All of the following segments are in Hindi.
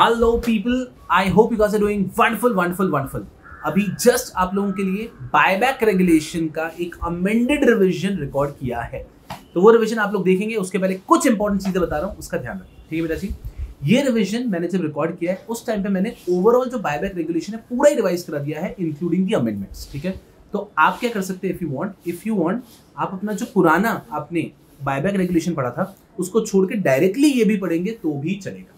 Hello people I hope you are doing wonderful wonderful wonderful अभी जस्ट आप लोगों के लिए बायबैक रेगुलेशन का एक अमेंडेड रिविजन रिकॉर्ड किया है तो वो रिविजन आप लोग देखेंगे उसके पहले कुछ इंपॉर्टेंट चीज़ें बता रहा हूँ उसका ध्यान रखें ठीक है बेटा जी ये रिविजन मैंने जब रिकॉर्ड किया है उस टाइम पे मैंने ओवरऑल जो बायबैक रेगुलेशन है पूरा ही रिवाइज करा दिया है इंक्लूडिंग दी अमेंडमेंट्स ठीक है तो आप क्या कर सकते हैं if you want if you want आप अपना जो पुराना आपने बायबैक रेगुलेशन पढ़ा था उसको छोड़ के डायरेक्टली ये भी पढ़ेंगे तो भी चलेगा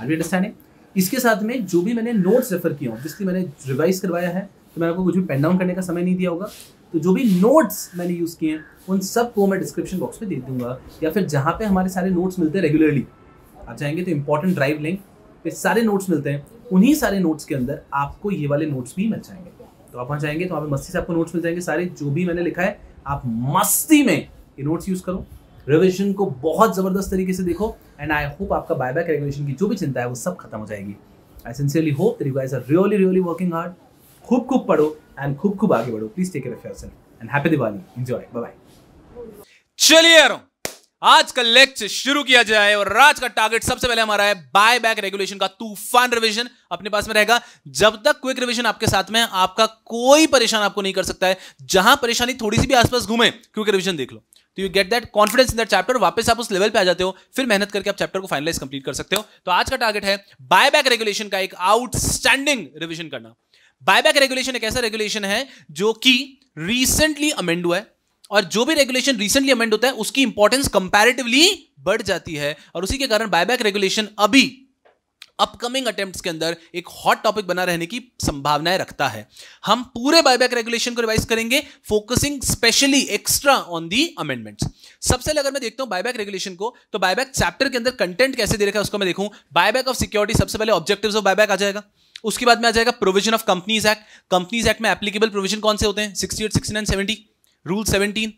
आर वी अंडरस्टैंडिंग इसके साथ में जो भी मैंने नोट्स रेफर किया हूँ जिसकी मैंने रिवाइज करवाया है तो मैंने आपको कुछ भी पेन डाउन करने का समय नहीं दिया होगा तो जो भी नोट्स मैंने यूज़ किए हैं उन सब को मैं डिस्क्रिप्शन बॉक्स में दे दूंगा या फिर जहाँ पे हमारे सारे नोट्स मिलते हैं रेगुलरली आप जाएंगे तो इंपॉर्टेंट ड्राइव लिंक पे सारे नोट्स मिलते हैं उन्हीं सारे नोट्स के अंदर आपको ये वाले नोट्स भी मिल जाएंगे तो आप वहाँ जाएंगे तो वहाँ पर मस्ती से आपको नोट्स मिल जाएंगे सारे जो भी मैंने लिखा है आप मस्ती में ये नोट्स यूज़ करो रिविजन को बहुत ज़बरदस्त तरीके से देखो एंड आई होप आपका बाय बैक रेगुलेशन की जो भी चिंता है वो सब खत्म हो जाएगी I sincerely hope that you guys are really really working hard खूब खूब पढ़ो एंड खूब खूब आगे बढ़ो please take care of and happy Diwali enjoy bye bye चलिए यारों आज का लेक्चर शुरू किया जाए और आज का टारगेट सबसे पहले हमारा है बाय बैक रेगुलेशन का तूफान रिवीजन अपने पास में रहेगा जब तक क्विक रिवीजन आपके साथ में आपका कोई परेशान आपको नहीं कर सकता है जहां परेशानी थोड़ी सी भी आसपास घूमे क्विक रिवीजन देख लो तो you get that confidence in that chapter वापस आप उस लेवल पे आ जाते हो फिर मेहनत करके आप चैप्टर को फाइनलाइज कंप्लीट कर सकते हो तो आज का टारगेट है बायबैक रेगुलेशन का एक आउटस्टैंडिंग रिविजन करना बायबैक रेगुलेशन एक ऐसा रेगुलेशन है जो कि रिसेंटली अमेंड हुआ है और जो भी रेगुलेशन रिसेंटली अमेंड होता है उसकी इंपॉर्टेंस कंपैरेटिवली बढ़ जाती है और उसी के कारण बायबैक रेगुलेशन अभी अपकमिंग अटेम्प्ट्स के अंदर एक हॉट टॉपिक बना रहने की संभावनाएं रखता है हम पूरे बायबैक रेगुलेशन को रिवाइज करेंगे focusing specially extra on the amendments सबसे अगर मैं देखता हूं बायबैक रेगुलेशन को तो बायबैक चैप्टर के अंदर कंटेंट कैसे दे रखा है उसको मैं देखूं बायबैक ऑफ सिक्योरिटी सबसे पहले ऑब्जेक्टिव ऑफ बायबैक आ जाएगा उसके बाद में आ जाएगा provision of companies act companies act में एप्लीकेबल प्रोविजन कौन से होते हैं sixty eight sixty nine seventy rule seventeen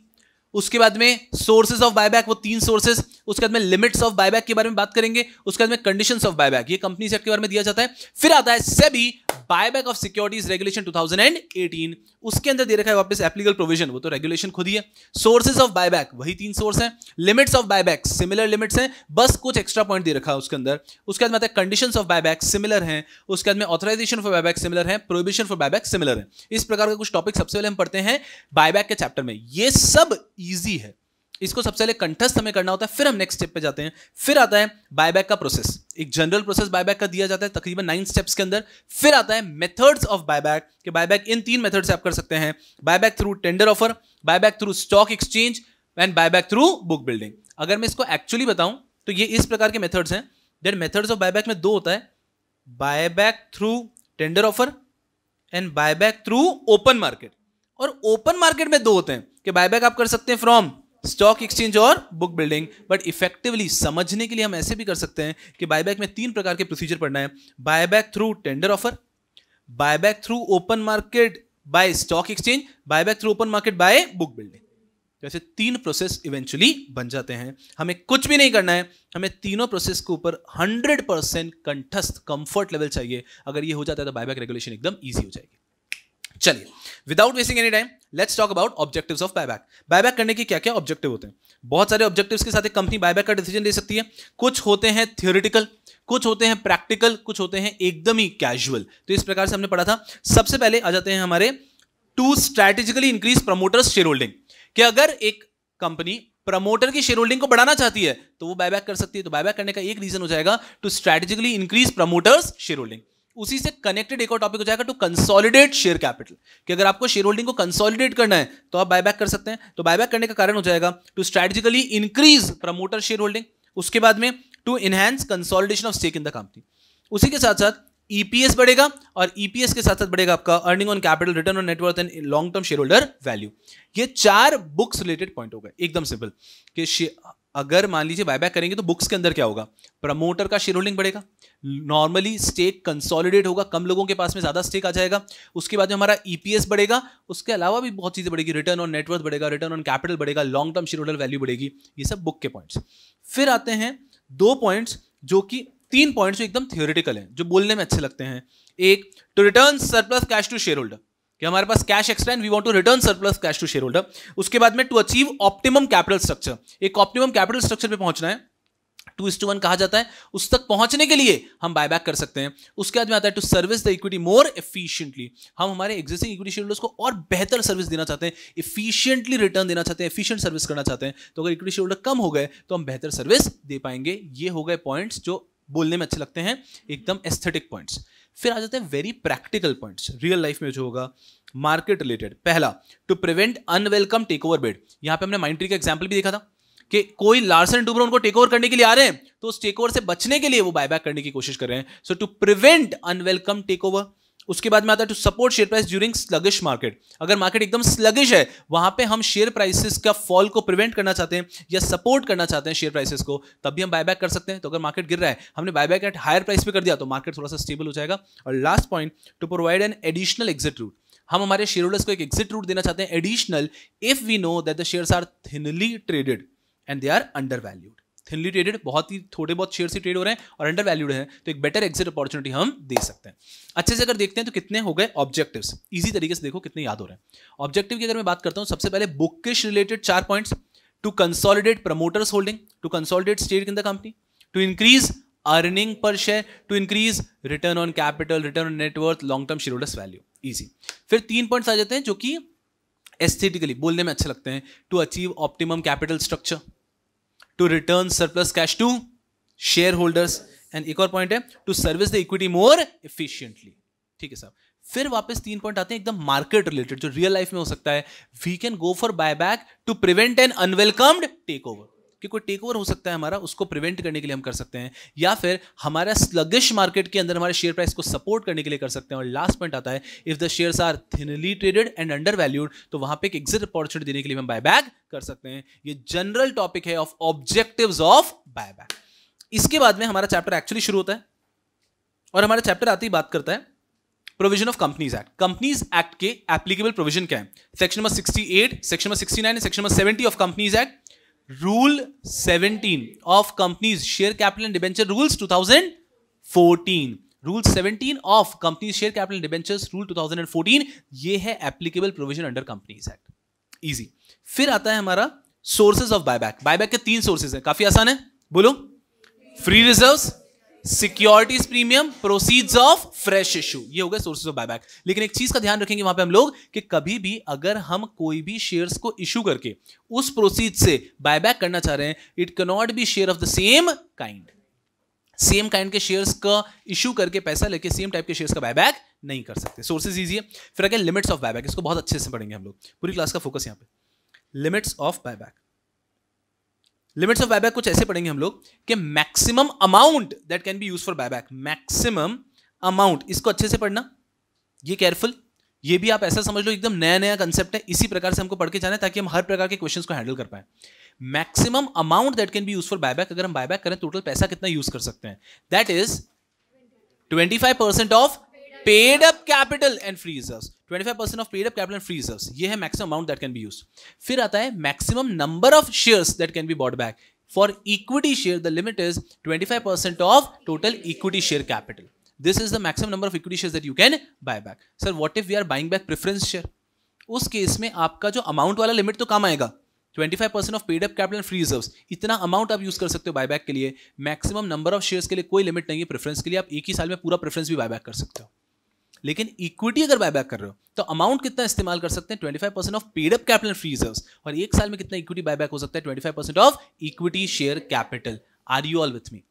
उसके बाद में सोर्सेज ऑफ बायबैक वो तीन सोर्सेज उसके बाद में लिमिट्स ऑफ बायबैक के बारे में बात करेंगे उसके बाद में कंडीशन ऑफ बायबैक ये कंपनी सेट के बारे में दिया जाता है फिर आता है SEBI buyback of securities regulation 2018 उसके अंदर दे रखा है वापस एप्लीकल प्रोविजन वो तो रेगुलेशन खुद ही है सोर्सेज ऑफ बायबैक वही तीन सोर्स हैं limits of buyback similar limits हैं बस कुछ एक्स्ट्रा पॉइंट दे रखा है उसके अंदर उसके बाद में कंडीशन ऑफ बायबैक सिमिलर है उसके बाद में ऑथराइजेशन फॉर बायबैक सिमिलर है प्रोहिबिशन फॉर बायबैक सिमिलर है इस प्रकार का कुछ टॉपिक सबसे पहले हम पढ़ते हैं बायबैक के चैप्टर में ये सब ईजी है इसको सबसे पहले कंठस्थ हमें करना होता है फिर हम नेक्स्ट स्टेप पे जाते हैं फिर आता है बायबैक का प्रोसेस एक जनरल प्रोसेस बायबैक का दिया जाता है तकरीबन नाइन स्टेप्स के अंदर फिर आता है मेथड्स ऑफ बायबैक कि बायबैक इन तीन मेथड से आप कर सकते हैं buyback through tender offer buyback through stock exchange and buyback through book building अगर मैं इसको एक्चुअली बताऊं तो ये इस प्रकार के मेथड्स हैं देन मेथड्स ऑफ बायबैक में दो होता है buyback through tender offer and buyback through open market और ओपन मार्केट में दो होते हैं कि बायबैक आप कर सकते हैं फ्रॉम स्टॉक एक्सचेंज और बुक बिल्डिंग बट इफेक्टिवली समझने के लिए हम ऐसे भी कर सकते हैं कि बायबैक में तीन प्रकार के प्रोसीजर पढ़ना है buyback through tender offer buyback through open market by stock exchange buyback through open market by book building जैसे तीन प्रोसेस इवेंचुअली बन जाते हैं हमें कुछ भी नहीं करना है हमें तीनों प्रोसेस के ऊपर 100 परसेंट कंठस्थ कंफर्ट लेवल चाहिए अगर ये हो जाता है तो बायबैक रेगुलेशन एकदम ईजी हो जाएगी चलिए without wasting any time let's talk about objectives of buyback buyback करने के क्या क्या ऑब्जेक्टिव होते हैं बहुत सारे ऑब्जेक्टिव्स के साथ एक कंपनी बायबैक का डिसीजन ले सकती है कुछ होते हैं थियोरिटिकल कुछ होते हैं प्रैक्टिकल कुछ होते हैं एकदम ही कैजुअल तो इस प्रकार से हमने पढ़ा था सबसे पहले आ जाते हैं हमारे to strategically increase promoters share holding कि अगर एक कंपनी प्रमोटर की शेयर होल्डिंग को बढ़ाना चाहती है तो वो बायबैक कर सकती है तो बायबैक करने का एक रीजन हो जाएगा to strategically increase promoters share holding उसी से कनेक्टेड एक और टॉपिक हो जाएगा टू कंसोलिडेट शेयर कैपिटल कि अगर आपको शेयर होल्डिंग को कंसोलिडेट करना है तो आप बायबैक कर सकते हैं तो बायबैक करने का कारण हो जाएगा to strategically increase promoter share holding उसके बाद में to enhance consolidation of stake in the company उसी के साथ साथ ईपीएस बढ़ेगा और ईपीएस e के साथ साथ बढ़ेगा आपका earning on capital return on net worth and long term share holder value ये चार बुक्स रिलेटेड पॉइंट हो गए एकदम सिंपल कि अगर मान लीजिए बायबैक करेंगे तो बुक्स के अंदर क्या होगा प्रमोटर का शेयर होल्डिंग बढ़ेगा नॉर्मली स्टेक कंसोलिडेट होगा कम लोगों के पास में ज़्यादा स्टेक आ जाएगा उसके बाद में हमारा ईपीएस e बढ़ेगा उसके अलावा भी बहुत चीज़ें बढ़ेगी रिटर्न ऑन नेटवर्क बढ़ेगा रिटर्न ऑन कैपिटल बढ़ेगा long term share holder value बढ़ेगी ये सब बुक के पॉइंट्स फिर आते हैं दो पॉइंट्स जो कि तीन पॉइंट्स एकदम थियोरिटिकल हैं जो बोलने में अच्छे लगते हैं एक to return surplus cash to share holder कि हमारे पास cash extra we want to return surplus cash to share holder उसके बाद में to achieve optimum capital structure एक ऑप्टिमम कैपिटल स्ट्रक्चर पे पहुंचना है टू इस टू वन कहा जाता है उस तक पहुंचने के लिए हम बायबैक कर सकते हैं उसके बाद में आता है to service the equity more efficiently हम हमारे एग्जिस्टिंग इक्विटी शेयर होल्डर्स को और बेहतर सर्विस देना चाहते हैं इफिशियंटली रिटर्न देना चाहते हैं एफिशिएंट सर्विस करना चाहते हैं तो अगर इक्विटी शेयर होल्डर कम हो गए तो हम बेहतर सर्विस दे पाएंगे ये हो गए पॉइंट्स जो बोलने में अच्छे लगते हैं एकदम एस्थेटिक पॉइंट्स फिर आ जाते हैं very practical points real life में जो होगा मार्केट रिलेटेड पहला to prevent unwelcome take over bid यहाँ पे हमने माइंड ट्री का एग्जाम्पल भी देखा था कि कोई लार्सन डूबर उनको टेक ओवर करने के लिए आ रहे हैं तो उस टेक ओवर से बचने के लिए वो बाय बैक करने की कोशिश कर रहे हैं so to prevent unwelcome take over उसके बाद में आता है to support share price during sluggish market अगर मार्केट एकदम स्लगिश है वहां पे हम शेयर प्राइसेस का फॉल को प्रिवेंट करना चाहते हैं या सपोर्ट करना चाहते हैं शेयर प्राइसेस को तब भी हम बायबैक कर सकते हैं तो अगर मार्केट गिर रहा है हमने बायबैक एट हायर प्राइस पे कर दिया तो मार्केट थोड़ा सा स्टेबल हो जाएगा और last point to provide an additional exit route हम हमारे शेयर होल्डर्स को एक एग्जिट रूट देना चाहते हैं additional if we know that the shares are thinly traded and they are undervalued thinly traded बहुत ही थोड़े बहुत शेयर से ट्रेड हो रहे हैं और अंडर वैल्यूड है तो एक बेटर एग्जिट अपॉर्चुनिटी हम दे सकते हैं अच्छे से अगर देखते हैं तो कितने हो गए ऑब्जेक्टिव्स इजी तरीके से देखो कितने याद हो रहे हैं ऑब्जेक्टिव की अगर मैं बात करता हूँ सबसे पहले बुकिश रिलेटेड चार points to consolidate promoters holding to consolidate state in the company to increase earning per share to increase return on capital return on net worth long term share value easy फिर तीन पॉइंट्स आ जाते हैं जो कि एस्थेटिकली बोलने में अच्छे लगते हैं to achieve optimum capital structure to return surplus cash to share holders and एक और पॉइंट है to service the equity more efficiently ठीक है साहब फिर वापस तीन पॉइंट आते हैं एकदम मार्केट रिलेटेड जो रियल लाइफ में हो सकता है we can go for bye buyback to prevent an unwelcomed take over कि कोई टेक ओवर हो सकता है हमारा उसको प्रिवेंट करने के लिए हम कर सकते हैं या फिर हमारा स्लगिश मार्केट के अंदर हमारे शेयर प्राइस को सपोर्ट करने के लिए कर सकते हैं और लास्ट पॉइंट आता है if the shares are thinly traded and undervalued तो वहां पर एक एग्जिट अपॉर्चुनिटी देने के लिए हम बायबैक कर सकते हैं ये जनरल टॉपिक है ऑफ ऑब्जेक्टिव ऑफ बायबैक इसके बाद में हमारा चैप्टर एक्चुअली शुरू होता है और हमारा चैप्टर आते ही बात करता है provision of companies act companies act के एप्लीकेबल प्रोविजन क्या है section number 68 section number 69 section number 70 of companies act rule 17 of companies share capital and debenture rules 2014 rule 17 of companies share capital debentures rule 2014 ये है applicable provision under companies act easy फिर आता है हमारा सोर्सेज ऑफ बायबैक बायबैक के तीन सोर्सेज हैं काफी आसान है बोलो free reserves securities premium proceeds of fresh issue ये हो गया सोर्सेज ऑफ बायबैक लेकिन एक चीज का ध्यान रखेंगे वहां पे हम लोग कि कभी भी अगर हम कोई भी शेयर्स को इशू करके उस प्रोसीड से बायबैक करना चाह रहे हैं it cannot be share of the same kind same kind के शेयर्स का इशू करके पैसा लेके सेम टाइप के शेयर्स का बायबैक नहीं कर सकते सोर्सेज इजी है फिर अगर लिमिट्स ऑफ बायबैक इसको बहुत अच्छे से पढ़ेंगे हम लोग पूरी क्लास का फोकस यहाँ पे limits of buyback limits of buyback कुछ ऐसे पढ़ेंगे हम लोग कि maximum amount that can be use for buyback maximum amount इसको अच्छे से पढ़ना ये केयरफुल ये भी आप ऐसा समझ लो एकदम नया नया कंसेप्ट है इसी प्रकार से हमको पढ़ के जाना है ताकि हम हर प्रकार के क्वेश्चन को हैंडल कर पाए maximum amount that can be use for buyback अगर हम बायबैक करें टोटल पैसा कितना यूज कर सकते हैं that is twenty five percent of paid up capital and free reserves 25% percent of paid up capital and free reserves ये है maximum amount that can be use फिर आता है maximum number of shares that can be bought back for equity share the limit is 25% of total equity share capital this is the maximum number of equity share that you can buy back sir what if you are buying back preference share उस केस में आपका जो अमाउंट वाला लिमिट तो कम आएगा 25% of paid up capital and free reserve इतना अमाउंट आप यूज कर सकते हो बायबैक के लिए मैक्सिमम नंबर ऑफ शेयर्स के लिए कोई लिमिट नहीं है प्रेफरेंस के लिए आप एक ही साल में पूरा प्रेफरेंस भी बायबैक कर सकते हो लेकिन इक्विटी अगर बायबैक कर रहे हो तो अमाउंट कितना इस्तेमाल कर सकते हैं twenty five percent of paid up capital and reserve और एक साल में कितना इक्विटी बायबैक हो सकता है twenty of equity share capital are you all with me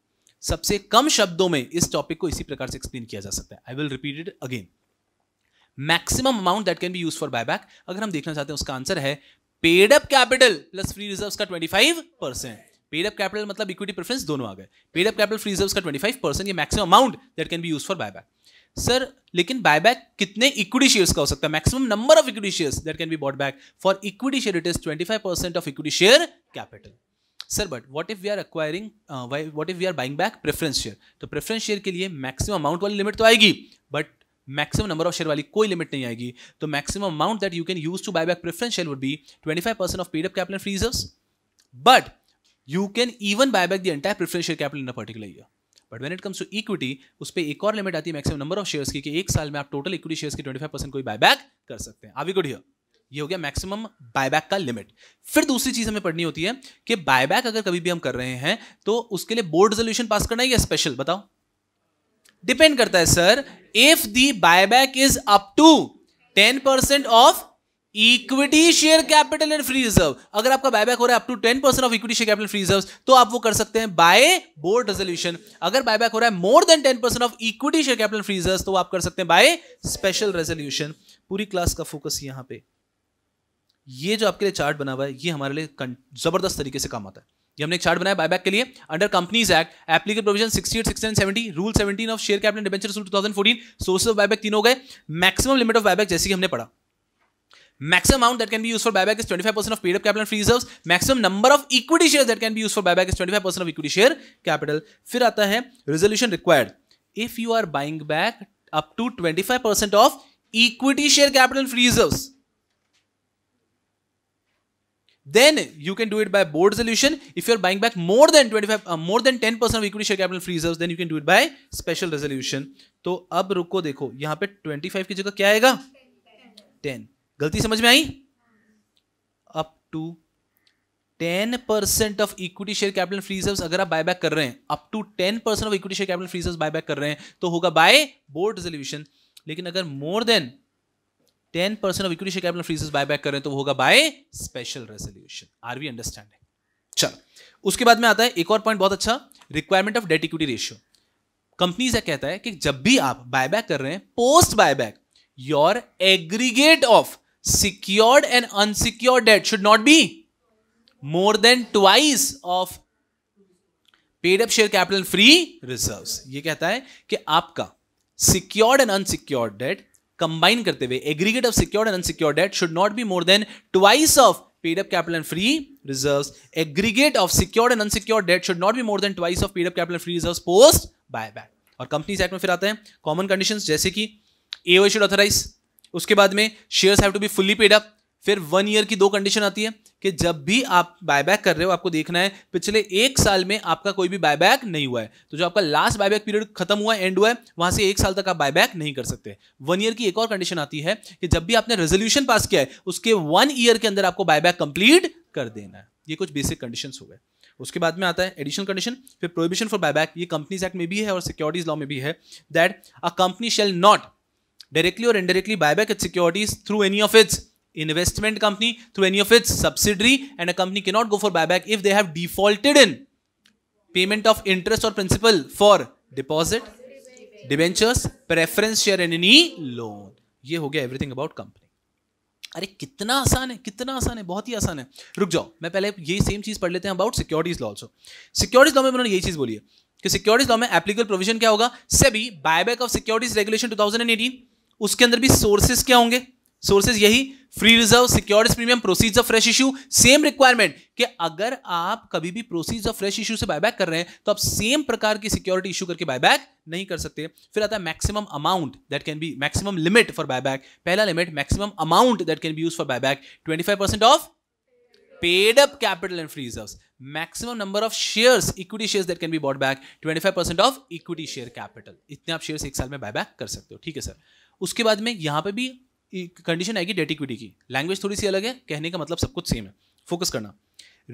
सबसे कम शब्दों में इस टॉपिक को इसी प्रकार से एक्सप्लेन किया जा सकता है I will repeat it again maximum amount that can be use for buyback अगर हम देखना चाहते हैं उसका आंसर है paid up capital plus free reserve का twenty five percent paid up capital मतलब इक्विटी प्रेफरेंस दोनों आ गए पेडअप कैपिटल फ्री रिजर्व का ट्वेंटी फाइव परसेंट ये maximum amount that can be use for buyback sir लेकिन बायबैक कितने इक्विटी शेयर्स का हो सकता है maximum number of equity shares that can be bought back for equity share it is 25 percent of equity share capital sir but what if we are acquiring what if we are buying back preference share तो प्रेफरेंस शेयर के लिए मैक्सिमम अमाउंट वाली लिमिट तो आएगी but maximum number of share वाली कोई लिमिट नहीं आएगी तो maximum amount that you can use to buy back preference share would B twenty percent of paid up capital free reserves but you can even buy back the entire preference share capital in a particular year but when it comes to equity उस पर एक और लिमिट आती है मैक्सिमम नंबर ऑफ शेयर्स की कि एक साल में आप टोटल इक्विटी शेयर्स की ट्वेंटी फाइव परसेंट कोई बायबैक कर सकते हैं अभी गुड हियर ये हो गया मैक्सिमम बायबैक का लिमिट फिर दूसरी चीज हमें पढ़नी होती है कि बायबैक अगर कभी भी हम कर रहे हैं तो उसके लिए बोर्ड रेजोल्यूशन पास करना है या स्पेशल बताओ डिपेंड करता है sir if the buyback is up to ten percent of equity share capital and free reserve अगर आपका बायबैक हो रहा है up to ten percent of equity share capital free reserve तो आप वो कर सकते हैं बाय बोर्ड रेजोल्यूशन अगर बायबैक हो रहा है more than ten percent of equity share capital free reserve तो आप कर सकते हैं बाय स्पेशल रेजोल्यूशन पूरी क्लास का फोकस यहां पर ये जो आपके लिए चार्ट बना हुआ है ये हमारे लिए जबरदस्त तरीके से काम आता है ये हमने एक चार्ट बनाया बायबैक के लिए under companies act applicable provision sixty eight sixty seventy rule 17 of share capital debenture rule fourteen source of buyback तीन हो गए मैक्सिमम लिमिट ऑफ बायबैक जैसे कि हमने पढ़ा Maximum amount that can be used for buyback is 25% of paid up capital and free reserves. Maximum number of equity shares that can be used for buyback is 25% of equity share capital. फिर आता है resolution required. If you are buying back up to 25% of equity share capital and free reserves, then you can do it by board resolution. If you are buying back more than 25, uh, more than 10% of equity share capital and free reserves, then you can do it by special resolution. तो अब रुको देखो यहाँ पे 25 की जगह क्या आएगा 10 गलती समझ में आई up to ten percent of equity share capital free reserves अगर आप बायबैक कर रहे हैं up to ten percent of equity share capital free reserves buyback कर रहे हैं तो होगा बाय बोर्ड रेजोल्यूशन लेकिन अगर more than ten percent of equity share capital free reserves buyback कर रहे हैं तो होगा by special resolution are we understanding चलो उसके बाद में आता है एक और पॉइंट बहुत अच्छा requirement of debt equity ratio company से कहता है कि जब भी आप बायबैक कर रहे हैं post buyback your aggregate of secured and unsecured debt should not be more than twice of paid up share capital free reserve ये कहता है कि आपका secured and unsecured debt combine करते हुए aggregate of secured and unsecured debt should not be more than twice of paid up capital and free reserve aggregate of secured and unsecured debt should not be more than twice of paid up capital free reserve post buy back और कंपनी एक्ट में फिर आते हैं कॉमन कंडीशन जैसे कि ए शुड ऑथराइज उसके बाद में shares have to be fully paid up फिर वन ईयर की दो कंडीशन आती है कि जब भी आप बायबैक कर रहे हो आपको देखना है पिछले एक साल में आपका कोई भी बायबैक नहीं हुआ है तो जो आपका लास्ट बायबैक पीरियड खत्म हुआ है एंड हुआ है वहां से एक साल तक आप बायबैक नहीं कर सकते वन ईयर की एक और कंडीशन आती है कि जब भी आपने रेजोल्यूशन पास किया है उसके वन ईयर के अंदर आपको बायबैक कंप्लीट कर देना है ये कुछ बेसिक कंडीशन हो गए उसके बाद में आता है एडिशनल कंडीशन फिर प्रोहिबिशन फॉर बायबैक ये कंपनीज एक्ट में भी है और सिक्योरिटीज लॉ में भी है that a company shall not directly or indirectly buy back its securities through any of its investment company, through any of its subsidiary, and a company cannot go for buyback if they have defaulted in payment of interest or principal for deposit, debentures preference share and any loan ये हो गया एवरीथिंग अबाउट कंपनी अरे कितना आसान है कितना आसान है बहुत ही आसान है रुक जाओ मैं पहले यही सेम चीज पढ़ लेते हैं about securities law also securities law में उन्होंने यही चीज बोली है कि सिक्योरिटीज लॉ में एप्लीकेबल प्रोविजन क्या होगा SEBI buyback of securities regulation 2018 उसके अंदर भी सोर्सेज क्या होंगे सोर्सेज यही free reserve secure premium proceeds of fresh issue same requirement कि अगर आप कभी भी प्रोसीज ऑफ फ्रेश इशू से बायबैक कर रहे हैं तो आप सेम प्रकार की सिक्योरिटी इशू करके बायबैक नहीं कर सकते फिर आता है maximum amount that can be maximum limit for buyback पहला limit maximum amount that can be use for buyback twenty five percent of paid up capital and free reserve maximum number of share equity share that can be bought back twenty of equity share capital इतने आप शेयर एक साल में बैक कर सकते हो ठीक है सर उसके बाद में यहाँ पे भी कंडीशन आएगी डेट इक्विटी की लैंग्वेज थोड़ी सी अलग है कहने का मतलब सब कुछ सेम है फोकस करना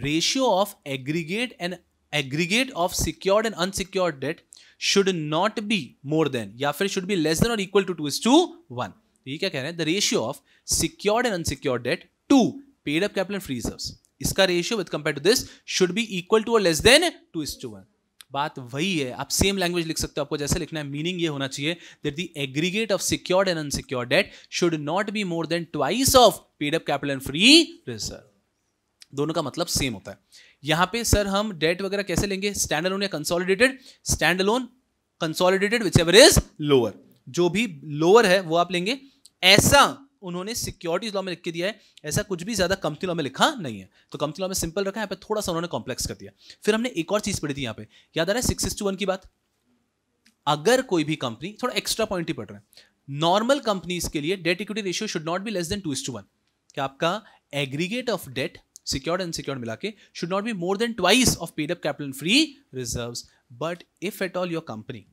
ratio of aggregate and aggregate of secured and unsecured debt should not be more than या फिर शुड बी लेस देन और equal to two is to one ये क्या कह रहे हैं the ratio of secured and unsecured debt to paid up capital and free इसका ratio with compare to this should be equal to और less than two is to one बात वही है आप सेम लैंग्वेज लिख सकते हो आपको जैसे लिखना है मीनिंग ये होना चाहिए that the aggregate of secured and unsecured debt should not be more than twice of paid up capital and free reserve दोनों का मतलब सेम होता है यहां पे सर हम डेट वगैरह कैसे लेंगे स्टैंड अलोन या consolidated stand alone consolidated whichever is lower जो भी लोअर है वो आप लेंगे ऐसा उन्होंने सिक्योरिटीज लॉ में लिख के दिया है ऐसा कुछ भी ज़्यादा कंपनी लॉ में लिखा नहीं है तो कंपनी लॉ में सिंपल रखा है यहाँ पे थोड़ा सा उन्होंने कॉम्प्लेक्स कर दिया फिर हमने एक और चीज़ पढ़ी थी यहाँ पे याद आ रहा है सिक्स इस टू वन की बात अगर कोई भी कंपनी थोड़ा एक्स्ट्रा पॉइंट ही पढ़ रहे हैं नॉर्मल कंपनीज के लिए debt equity ratio should not be less than two is to one क्या आपका aggregate of debt secured and secured मिला के should not be more than twice of paid up capital free reserve but if at all your company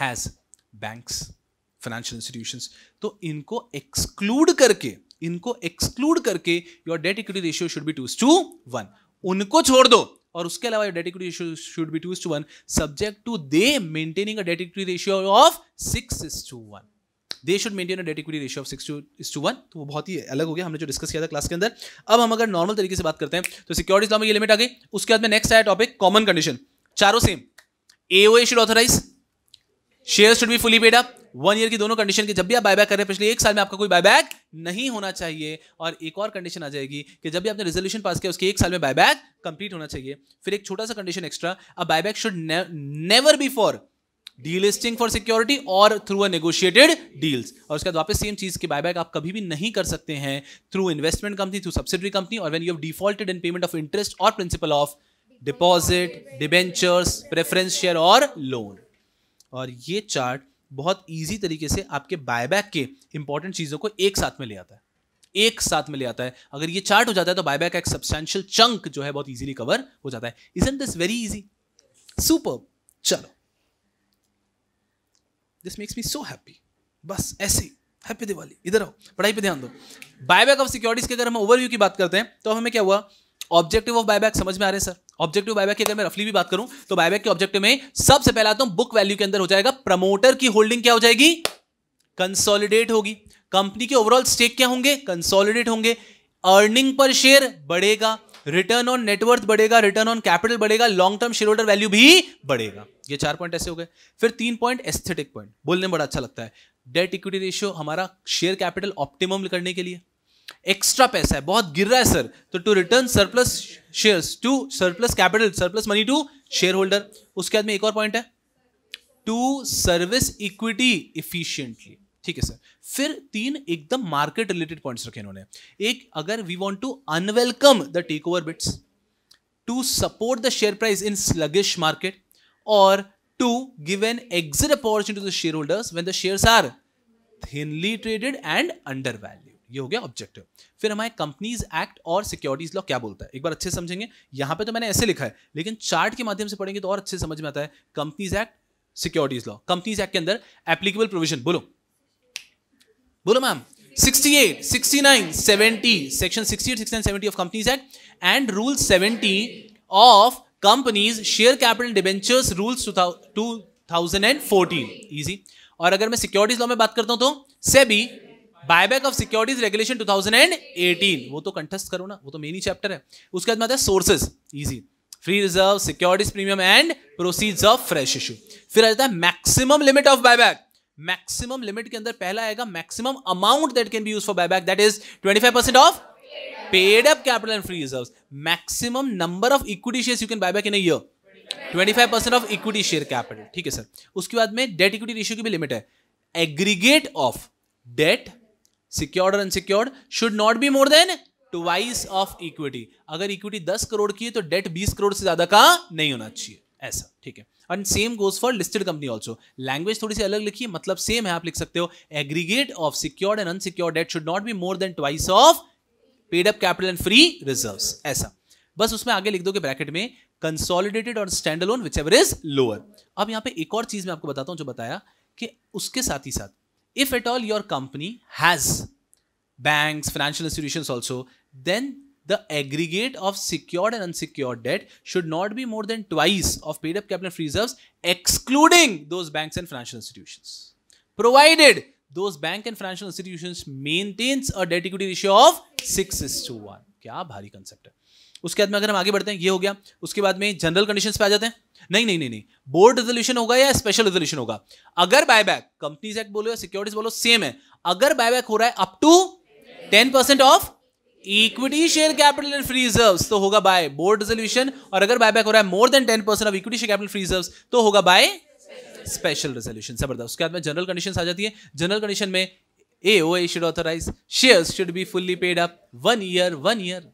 has banks financial institutions तो इनको एक्सक्लूड करके इनको एक्सक्लूड करके your debt equity ratio should be two to one उनको छोड़ दो और उसके अलावा date equity ratio should be two to one subject to the maintaining a debt equity ratio of six is to one they should maintain debt equity ratio of six to is to one तो वो बहुत ही अलग हो गया हमने जो डिस्कस किया था क्लास के अंदर अब हम अगर नॉर्मल तरीके से बात करते हैं तो सिक्योरिटी लॉ में ये लिमिट आ गई उसके बाद में नेक्स्ट आया टॉपिक कॉमन कंडीशन चारों same a should authorise share should be fully paid up one year की दोनों कंडीशन की जब भी आप बायबैक कर रहे हैं पिछले एक साल में आपका कोई बायबैक नहीं होना चाहिए और एक और कंडीशन आ जाएगी कि जब भी आपने रेजोल्यूशन पास किया उसके एक साल में बायबैक कंप्लीट होना चाहिए फिर एक छोटा सा condition extra a buyback should never be for delisting for security और थ्रू अ नेगोशिएटेड डील्स और उसके बाद वापस सेम चीज की बायबैक आप कभी भी नहीं कर सकते हैं through investment company through subsidiary company और when you have defaulted in payment of interest और principal of deposit debentures preference share और लोन और ये चार्ट बहुत ईजी तरीके से आपके बायबैक के इंपॉर्टेंट चीज़ों को एक साथ में ले आता है एक साथ में ले आता है अगर ये चार्ट हो जाता है तो बायबैक का एक सब्सटैंशियल चंक जो है बहुत इजीली कवर हो जाता है is this very easy super चलो this makes me so happy बस ऐसे हैप्पी दिवाली इधर आओ पढ़ाई पे ध्यान दो बायबैक ऑफ सिक्योरिटीज के अगर हम ओवरव्यू की बात करते हैं तो हमें क्या हुआ ऑब्जेक्टिव ऑफ बायबैक समझ में आ रहे हैं सर ऑब्जेक्टिव बायबैक की अगर मैं रफली भी बात करूं तो बायबैक के ऑब्जेक्टिव में सबसे पहला तो बुक वैल्यू के अंदर हो जाएगा प्रमोटर की होल्डिंग क्या हो जाएगी कंसोलिडेट होगी कंपनी के ओवरऑल स्टेक क्या होंगे कंसोलिडेट होंगे अर्निंग पर शेयर बढ़ेगा रिटर्न ऑन नेटवर्थ बढ़ेगा रिटर्न ऑन कैपिटल बढ़ेगा long term share holder value भी बढ़ेगा ये चार पॉइंट ऐसे हो गए फिर तीन पॉइंट एस्थेटिक पॉइंट बोलने में बड़ा अच्छा लगता है डेट इक्विटी रेशियो हमारा शेयर कैपिटल ऑप्टिमम करने के लिए एक्स्ट्रा पैसा है बहुत गिर रहा है सर तो to return surplus share to surplus capital surplus money to share holder उसके बाद में एक और पॉइंट है टू सर्विस इक्विटी इफिशियंटली ठीक है सर फिर तीन एकदम मार्केट रिलेटेड पॉइंट्स रखे इन्होंने एक अगर we want to unwelcome the takeover bids to support the share price in sluggish market और to give an exit opportunity to the shareholders when the shares are thinly traded and under value ये हो गया ऑब्जेक्टिव फिर हमारे कंपनीज एक्ट और सिक्योरिटीज लॉ क्या बोलता है एक बार अच्छे समझेंगे यहां पे तो मैंने ऐसे लिखा है लेकिन चार्ट के माध्यम से पढ़ेंगे तो और अच्छे समझ में आता है companies act securities law companies act के अंदर एप्लीकेबल प्रोविजन बोलो बोलो ma'am 68, 69, 70, section 68, 69, 70 of companies act and rule 70 of Companies Share Capital Debentures Rules 2014. Easy और अगर मैं सिक्योरिटीज लॉ में बात करता हूं तो SEBI buyback of securities regulation 2018 वो तो कंटेस्ट करो ना वो तो मेन ही चैप्टर है उसके बाद में आता है sources easy free reserve securities premium and proceeds of fresh issue फिर आ जाता है maximum limit of buyback maximum limit के अंदर पहला आएगा maximum amount that can be use for buyback that is 25 percent of paid up capital and free reserves maximum number of equity shares you can buyback back in year 25 percent of equity share capital ठीक है सर उसके बाद में डेट इक्विटी रेशियो की भी लिमिट है एग्रीगेट ऑफ डेट सिक्योर्ड और unsecured should not be more than twice of equity अगर इक्विटी दस करोड़ की है तो डेट बीस करोड़ से ज्यादा का नहीं होना चाहिए ऐसा ठीक है and same goes for listed company also language थोड़ी सी अलग लिखी है मतलब सेम है आप लिख सकते हो aggregate of secured and unsecured debt should not be more than twice of paid up capital and free reserve ऐसा बस उसमें आगे लिख दो के ब्रैकेट में कंसोलिडेटेड और stand alone whichever is lower अब यहाँ पे एक और चीज मैं आपको बताता हूँ जो बताया कि उसके साथ ही साथ if at all your company has banks, financial institutions also, then the aggregate of secured and unsecured debt should not be more than twice of paid up capital reserves, excluding those banks and financial institutions. Provided those bank and financial institutions maintains a debt equity ratio of 6 is to 1. क्या भारी कंसेप्ट है उसके बाद में अगर हम आगे बढ़ते हैं ये हो गया उसके बाद में जनरल कंडीशंस पे आ जाते हैं नहीं नहीं नहीं बोर्ड रेजोल्यूशन होगा या स्पेशल रेजोल्यूशन होगा अगर बायबैक कंपनीज एक्ट बोलो या सिक्योरिटीज बोलो सेम है अगर बायबैक हो रहा है up to ten percent of equity share capital and free reserve तो होगा बाय बोर्ड रेजोल्यूशन और अगर बायबैक हो रहा है more than ten percent of equity share capital free reserve तो होगा बाय स्पेशल रेजोल्यूशन जबरदस्त उसके बाद में जनरल कंडीशन आ जाती है जनरल कंडीशन में A O A should authorise share should be fully paid up one year one year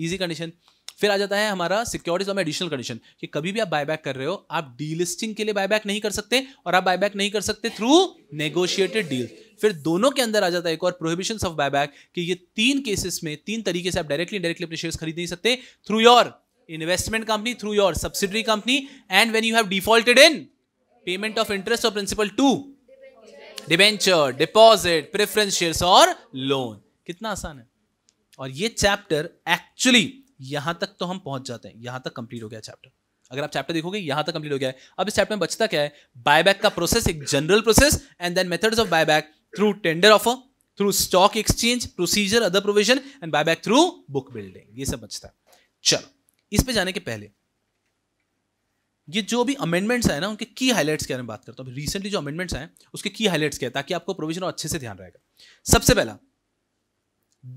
easy condition फिर आ जाता है हमारा सिक्योरिटीज और एडिशनल कंडीशन कि कभी भी आप बायबैक कर रहे हो आप डीलिस्टिंग के लिए बायबैक नहीं कर सकते और आप बायबैक नहीं कर सकते थ्रू नेगोशिएटेड डील फिर दोनों के अंदर आ जाता है एक और प्रोहिबिशन ऑफ बायबैक कि ये तीन केसेस में तीन तरीके से आप डायरेक्टली डायरेक्टली अपने शेयर खरीद नहीं सकते through your investment company through your subsidiary company and when you have defaulted in payment of interest और principal to debenture deposit preference share और लोन कितना आसान है और ये चैप्टर एक्चुअली यहां तक तो हम पहुंच जाते हैं यहां तक कंप्लीट हो गया चैप्टर अगर आप चैप्टर देखोगे यहां तक कंप्लीट हो गया है अब इस चैप्टर में बचता क्या है बायबैक का प्रोसेस एक general process and then methods of buyback through tender offer through stock exchange procedure other provision and buyback through book building ये सब बचता है चलो इस पे जाने के पहले ये जो भी अमेंडमेंट्स आए ना उनके की हाईलाइट्स के बारे में बात करता हूँ रिसेंटली जो अमेंडमेंट्स आए उसके की हाईलाइट्स क्या है ताकि आपको प्रोविजन अच्छे से ध्यान रहेगा सबसे पहला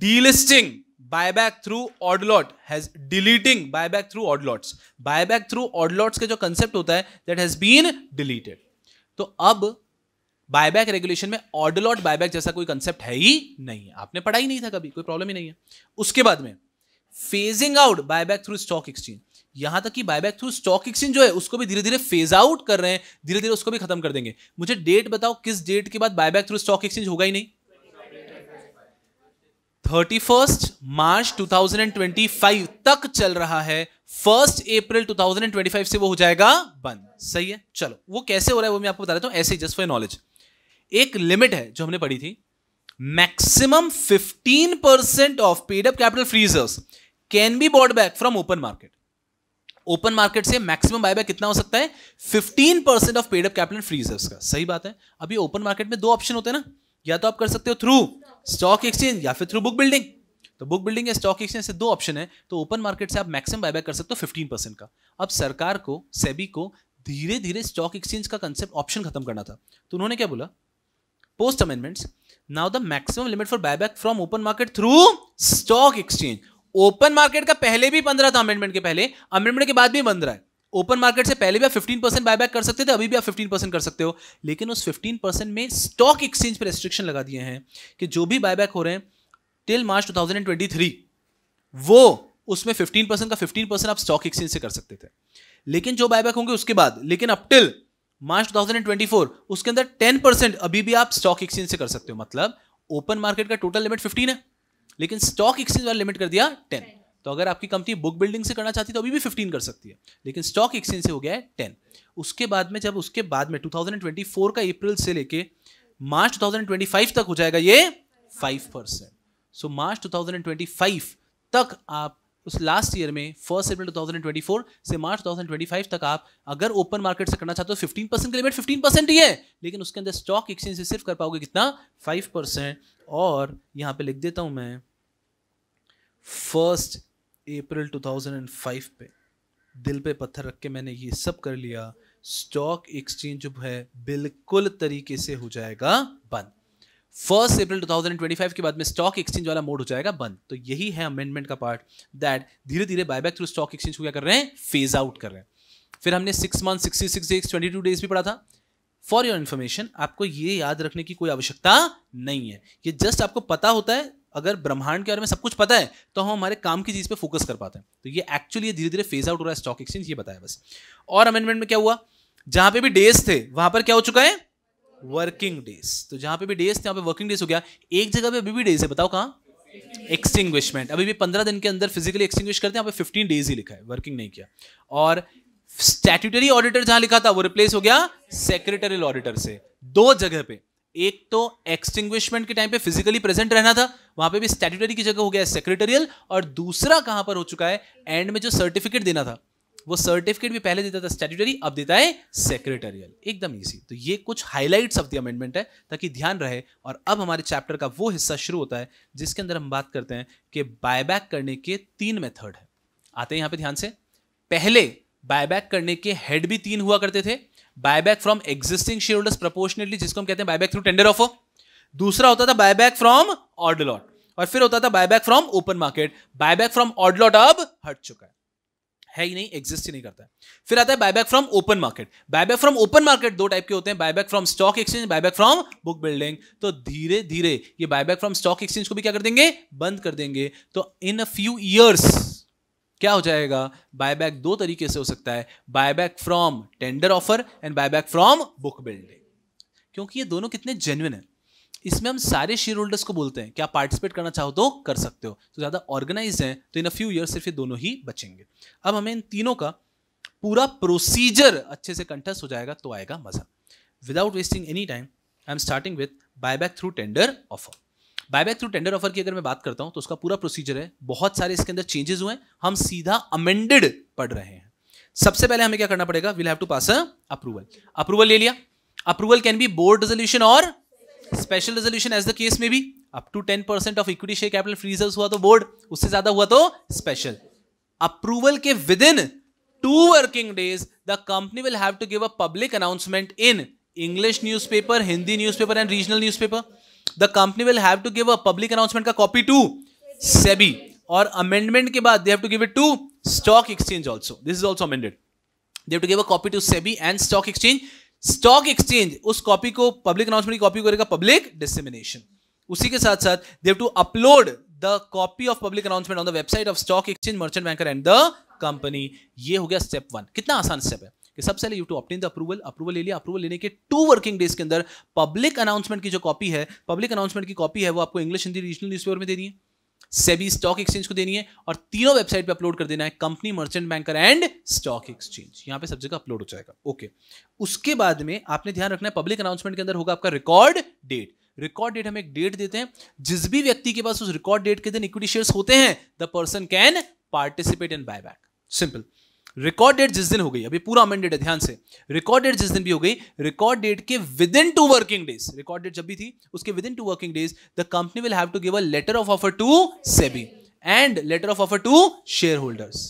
delisting buyback through odd lot has deleting buyback through odd lots buyback through odd lots का जो कंसेप्ट होता है दैट हैज बीन डिलीटेड तो अब बायबैक रेगुलेशन में ऑडलॉट बायबैक जैसा कोई कंसेप्ट है ही नहीं है आपने पढ़ा ही नहीं था कभी कोई प्रॉब्लम ही नहीं है उसके बाद में phasing out buyback through stock exchange यहां तक कि बायबैक थ्रू स्टॉक एक्सचेंज जो है उसको भी धीरे धीरे फेज आउट कर रहे हैं धीरे धीरे उसको भी खत्म कर देंगे मुझे डेट बताओ किस डेट के बाद बायबैक थ्रू स्टॉक एक्सचेंज होगा ही नहीं थर्टी फर्स्ट मार्च 2025 तक चल रहा है फर्स्ट अप्रैल 2025 से वो हो जाएगा बंद सही है चलो वो कैसे हो रहा है वो मैं आपको बता देता हूं ऐसे जस्ट फॉर नॉलेज एक लिमिट है जो हमने पढ़ी थी maximum 15 percent of paid up capital free reserves can be bought back from open market open market से मैक्सिमम बायबैक कितना हो सकता है 15 percent of paid up capital free reserves का सही बात है अभी ओपन मार्केट में दो ऑप्शन होते हैं ना या तो आप कर सकते हो थ्रू स्टॉक एक्सचेंज या फिर थ्रू बुक बिल्डिंग तो बुक बिल्डिंग या स्टॉक एक्सचेंज से दो ऑप्शन है तो ओपन मार्केट से आप मैक्सिमम बायबैक कर सकते हो फिफ्टीन परसेंट का अब सरकार को सेबी को धीरे धीरे स्टॉक एक्सचेंज का कंसेप्ट ऑप्शन खत्म करना था तो उन्होंने क्या बोला post amendments now the maximum limit for buyback from open market through stock exchange open market का पहले भी पंद्रह था अमेंडमेंट के पहले अमेंडमेंट के बाद भी पंद्रह है ओपन मार्केट से पहले भी आप फिफ्टीन परसेंट बायबैक कर सकते थे अभी भी आप फिफ्टीन परसेंट कर सकते हो लेकिन उस फिफ्टीन परसेंट में स्टॉक एक्सचेंज पर रेस्ट्रिक्शन लगा दिए हैं कि जो भी बायबैक हो रहे हैं till March two thousand and twenty three वो उसमें फिफ्टीन परसेंट का फिफ्टीन परसेंट आप स्टॉक एक्सचेंज से कर सकते थे लेकिन जो बायबैक होंगे उसके बाद लेकिन अप टिल मार्च फोर उसके अंदर टेन परसेंट अभी भी आप स्टॉक एक्सचेंज से कर सकते हो मतलब ओपन मार्केट का टोटल लिमिट फिफ्टीन है लेकिन स्टॉक एक्सचेंज वाला लिमिट कर दिया 10 तो अगर आपकी कंपनी बुक बिल्डिंग से करना चाहती तो अभी भी फिफ्टीन कर सकती है लेकिन स्टॉक एक्सचेंज से हो गया है टेन उसके बाद में जब उसके बाद में टू का अप्रैल से लेके मार्च टू तक हो जाएगा ये five percent so March two तक आप उस लास्ट ईयर में फर्स्ट अप्रैल 2024 से मार्च 2025 तक आप अगर ओपन मार्केट से करना चाहते हो 15 परसेंट के लिमिट 15 परसेंट ही है लेकिन उसके अंदर स्टॉक एक्सचेंज से सिर्फ कर पाओगे कितना 5 परसेंट और यहां पे लिख देता हूं मैं फर्स्ट अप्रैल 2005 पे दिल पे पत्थर रख के मैंने ये सब कर लिया स्टॉक एक्सचेंज जो है बिल्कुल तरीके से हो जाएगा बंद फर्स्ट अप्रैल 2025 के बाद में स्टॉक एक्सचेंज वाला मोड हो जाएगा बंद तो यही है अमेंडमेंट का पार्ट दैट धीरे धीरे बायबैक थ्रू स्टॉक एक्सचेंज को क्या कर रहे हैं फेज आउट कर रहे हैं फिर हमने six month sixty six days twenty two days भी पढ़ा था फॉर योर इन्फॉर्मेशन आपको ये याद रखने की कोई आवश्यकता नहीं है ये जस्ट आपको पता होता है अगर ब्रह्मांड के बारे में सब कुछ पता है तो हम हमारे काम की चीज़ पे फोकस कर पाते हैं तो ये एक्चुअली धीरे धीरे फेज आउट हो रहा है स्टॉक एक्सचेंज ये बताया बस और अमेंडमेंट में क्या हुआ जहां पे भी डेज थे वहां पर क्या हो चुका है वर्किंग डेज तो जहां पे भी डेज थे वहां पे वर्किंग डेज हो गया एक जगह पे अभी भी डेज है बताओ कहाँ एक्सटिंग्विशमेंट अभी भी पंद्रह दिन के अंदर फिजिकली एक्सटिंग्विश करते हैं फिफ्टीन डेज ही लिखा है वर्किंग नहीं किया और स्टैट्यूटरी ऑडिटर जहां लिखा था वो रिप्लेस हो गया सेक्रेटरियल ऑडिटर से दो जगह पे एक तो एक्सटिंग्विशमेंट के टाइम पे फिजिकली प्रेजेंट रहना था वहां पे भी स्टेटरी की जगह हो गया सेक्रेटरियल और दूसरा कहां पर हो चुका है एंड में जो सर्टिफिकेट देना था वो सर्टिफिकेट भी पहले देता था स्टेटरी अब देता है सेक्रेटरियल एकदम ईजी तो ये कुछ हाईलाइट ऑफ द अमेंडमेंट है ताकि ध्यान रहे और अब हमारे चैप्टर का वो हिस्सा शुरू होता है जिसके अंदर हम बात करते हैं कि बायबैक करने के तीन मेथड है आते हैं यहां पर ध्यान से पहले बायबैक करने के हेड भी तीन हुआ करते थे buyback from existing share holders proportionately जिसको हम कहते हैं बायबैक थ्रू टेंडर ऑफर दूसरा होता था बायबैक फ्रॉम ऑर्डलॉट और फिर होता था buyback from open market buyback from odd lot अब हट चुका है है ही नहीं एग्जिस्ट ही नहीं करता है फिर आता है buyback from open market buyback from open market दो टाइप के होते हैं buyback from stock exchange buyback from book building तो धीरे धीरे ये बायबैक फ्रॉम स्टॉक एक्सचेंज को भी क्या कर देंगे बंद कर देंगे तो इन अ फ्यू ईयर्स क्या हो जाएगा बायबैक दो तरीके से हो सकता है buyback from tender offer and buyback from book building क्योंकि ये दोनों कितने जेन्यन है इसमें हम सारे शेयर होल्डर्स को बोलते हैं कि आप पार्टिसिपेट करना चाहो तो कर सकते हो तो ज़्यादा ऑर्गेनाइज हैं तो इन अ फ्यू ईयर सिर्फ ये दोनों ही बचेंगे अब हमें इन तीनों का पूरा प्रोसीजर अच्छे से कंटस्ट हो जाएगा तो आएगा मज़ा without wasting any time I am starting with buy back through tender offer buyback through tender offer की अगर मैं बात करता हूँ तो उसका पूरा प्रोसीजर है बहुत सारे इसके अंदर चेंजेस हुए हैं हम सीधा अमेंडेड पढ़ रहे हैं सबसे पहले हमें क्या करना पड़ेगा will have to pass a approval approval ले लिया approval can be board resolution और special resolution as the case में भी up to ten percent of equity share capital फ्रीजर्स हुआ तो बोर्ड उससे ज्यादा हुआ तो स्पेशल अप्रूवल के within two working days the company will have to give a public announcement in English newspaper Hindi newspaper and regional newspaper the company will have to give a public announcement का कॉपी टू सेबी और अमेंडमेंट के बाद they have to give it to stock exchange also this is also amended they have to give a copy to SEBI and stock exchange stock exchange उस कॉपी को पब्लिक अनाउंसमेंट की कॉपी करेगा पब्लिक डिसमिनेशन उसी के साथ साथ they have to upload the copy of public announcement on the website of stock exchange merchant banker and the company ये हो गया स्टेप वन कितना आसान स्टेप है कि सबसे पहले you to obtain the approval approval ले लिया अप्रूवल लेने के टू वर्किंग डेज के अंदर पब्लिक अनाउंसमेंट की जो कॉपी है पब्लिक अनाउंसमेंट की कॉपी है वो आपको इंग्लिश हिंदी रीजनल न्यूज में देनी है सेबी स्टॉक एक्सचेंज को देनी है और तीनों वेबसाइट पे अपलोड कर देना है company merchant banker and stock exchange यहां पे सब जगह अपलोड हो जाएगा ओके okay. उसके बाद में आपने ध्यान रखना है पब्लिक अनाउंसमेंट के अंदर होगा आपका रिकॉर्ड डेट रिकॉर्ड डेट हम एक डेट देते हैं जिस भी व्यक्ति के पास उस रिकॉर्ड डेट के दिन इक्विटी शेयर होते हैं the person can participate in by simple record date जिस दिन हो गई अभी पूरा अमेंडेड है ध्यान से रिकॉर्ड डेट जिस दिन भी हो गई रिकॉर्ड डेट के within two working days record date जब भी थी उसके within two working days the company will have to give a letter of offer to SEBI and letter of offer to share holders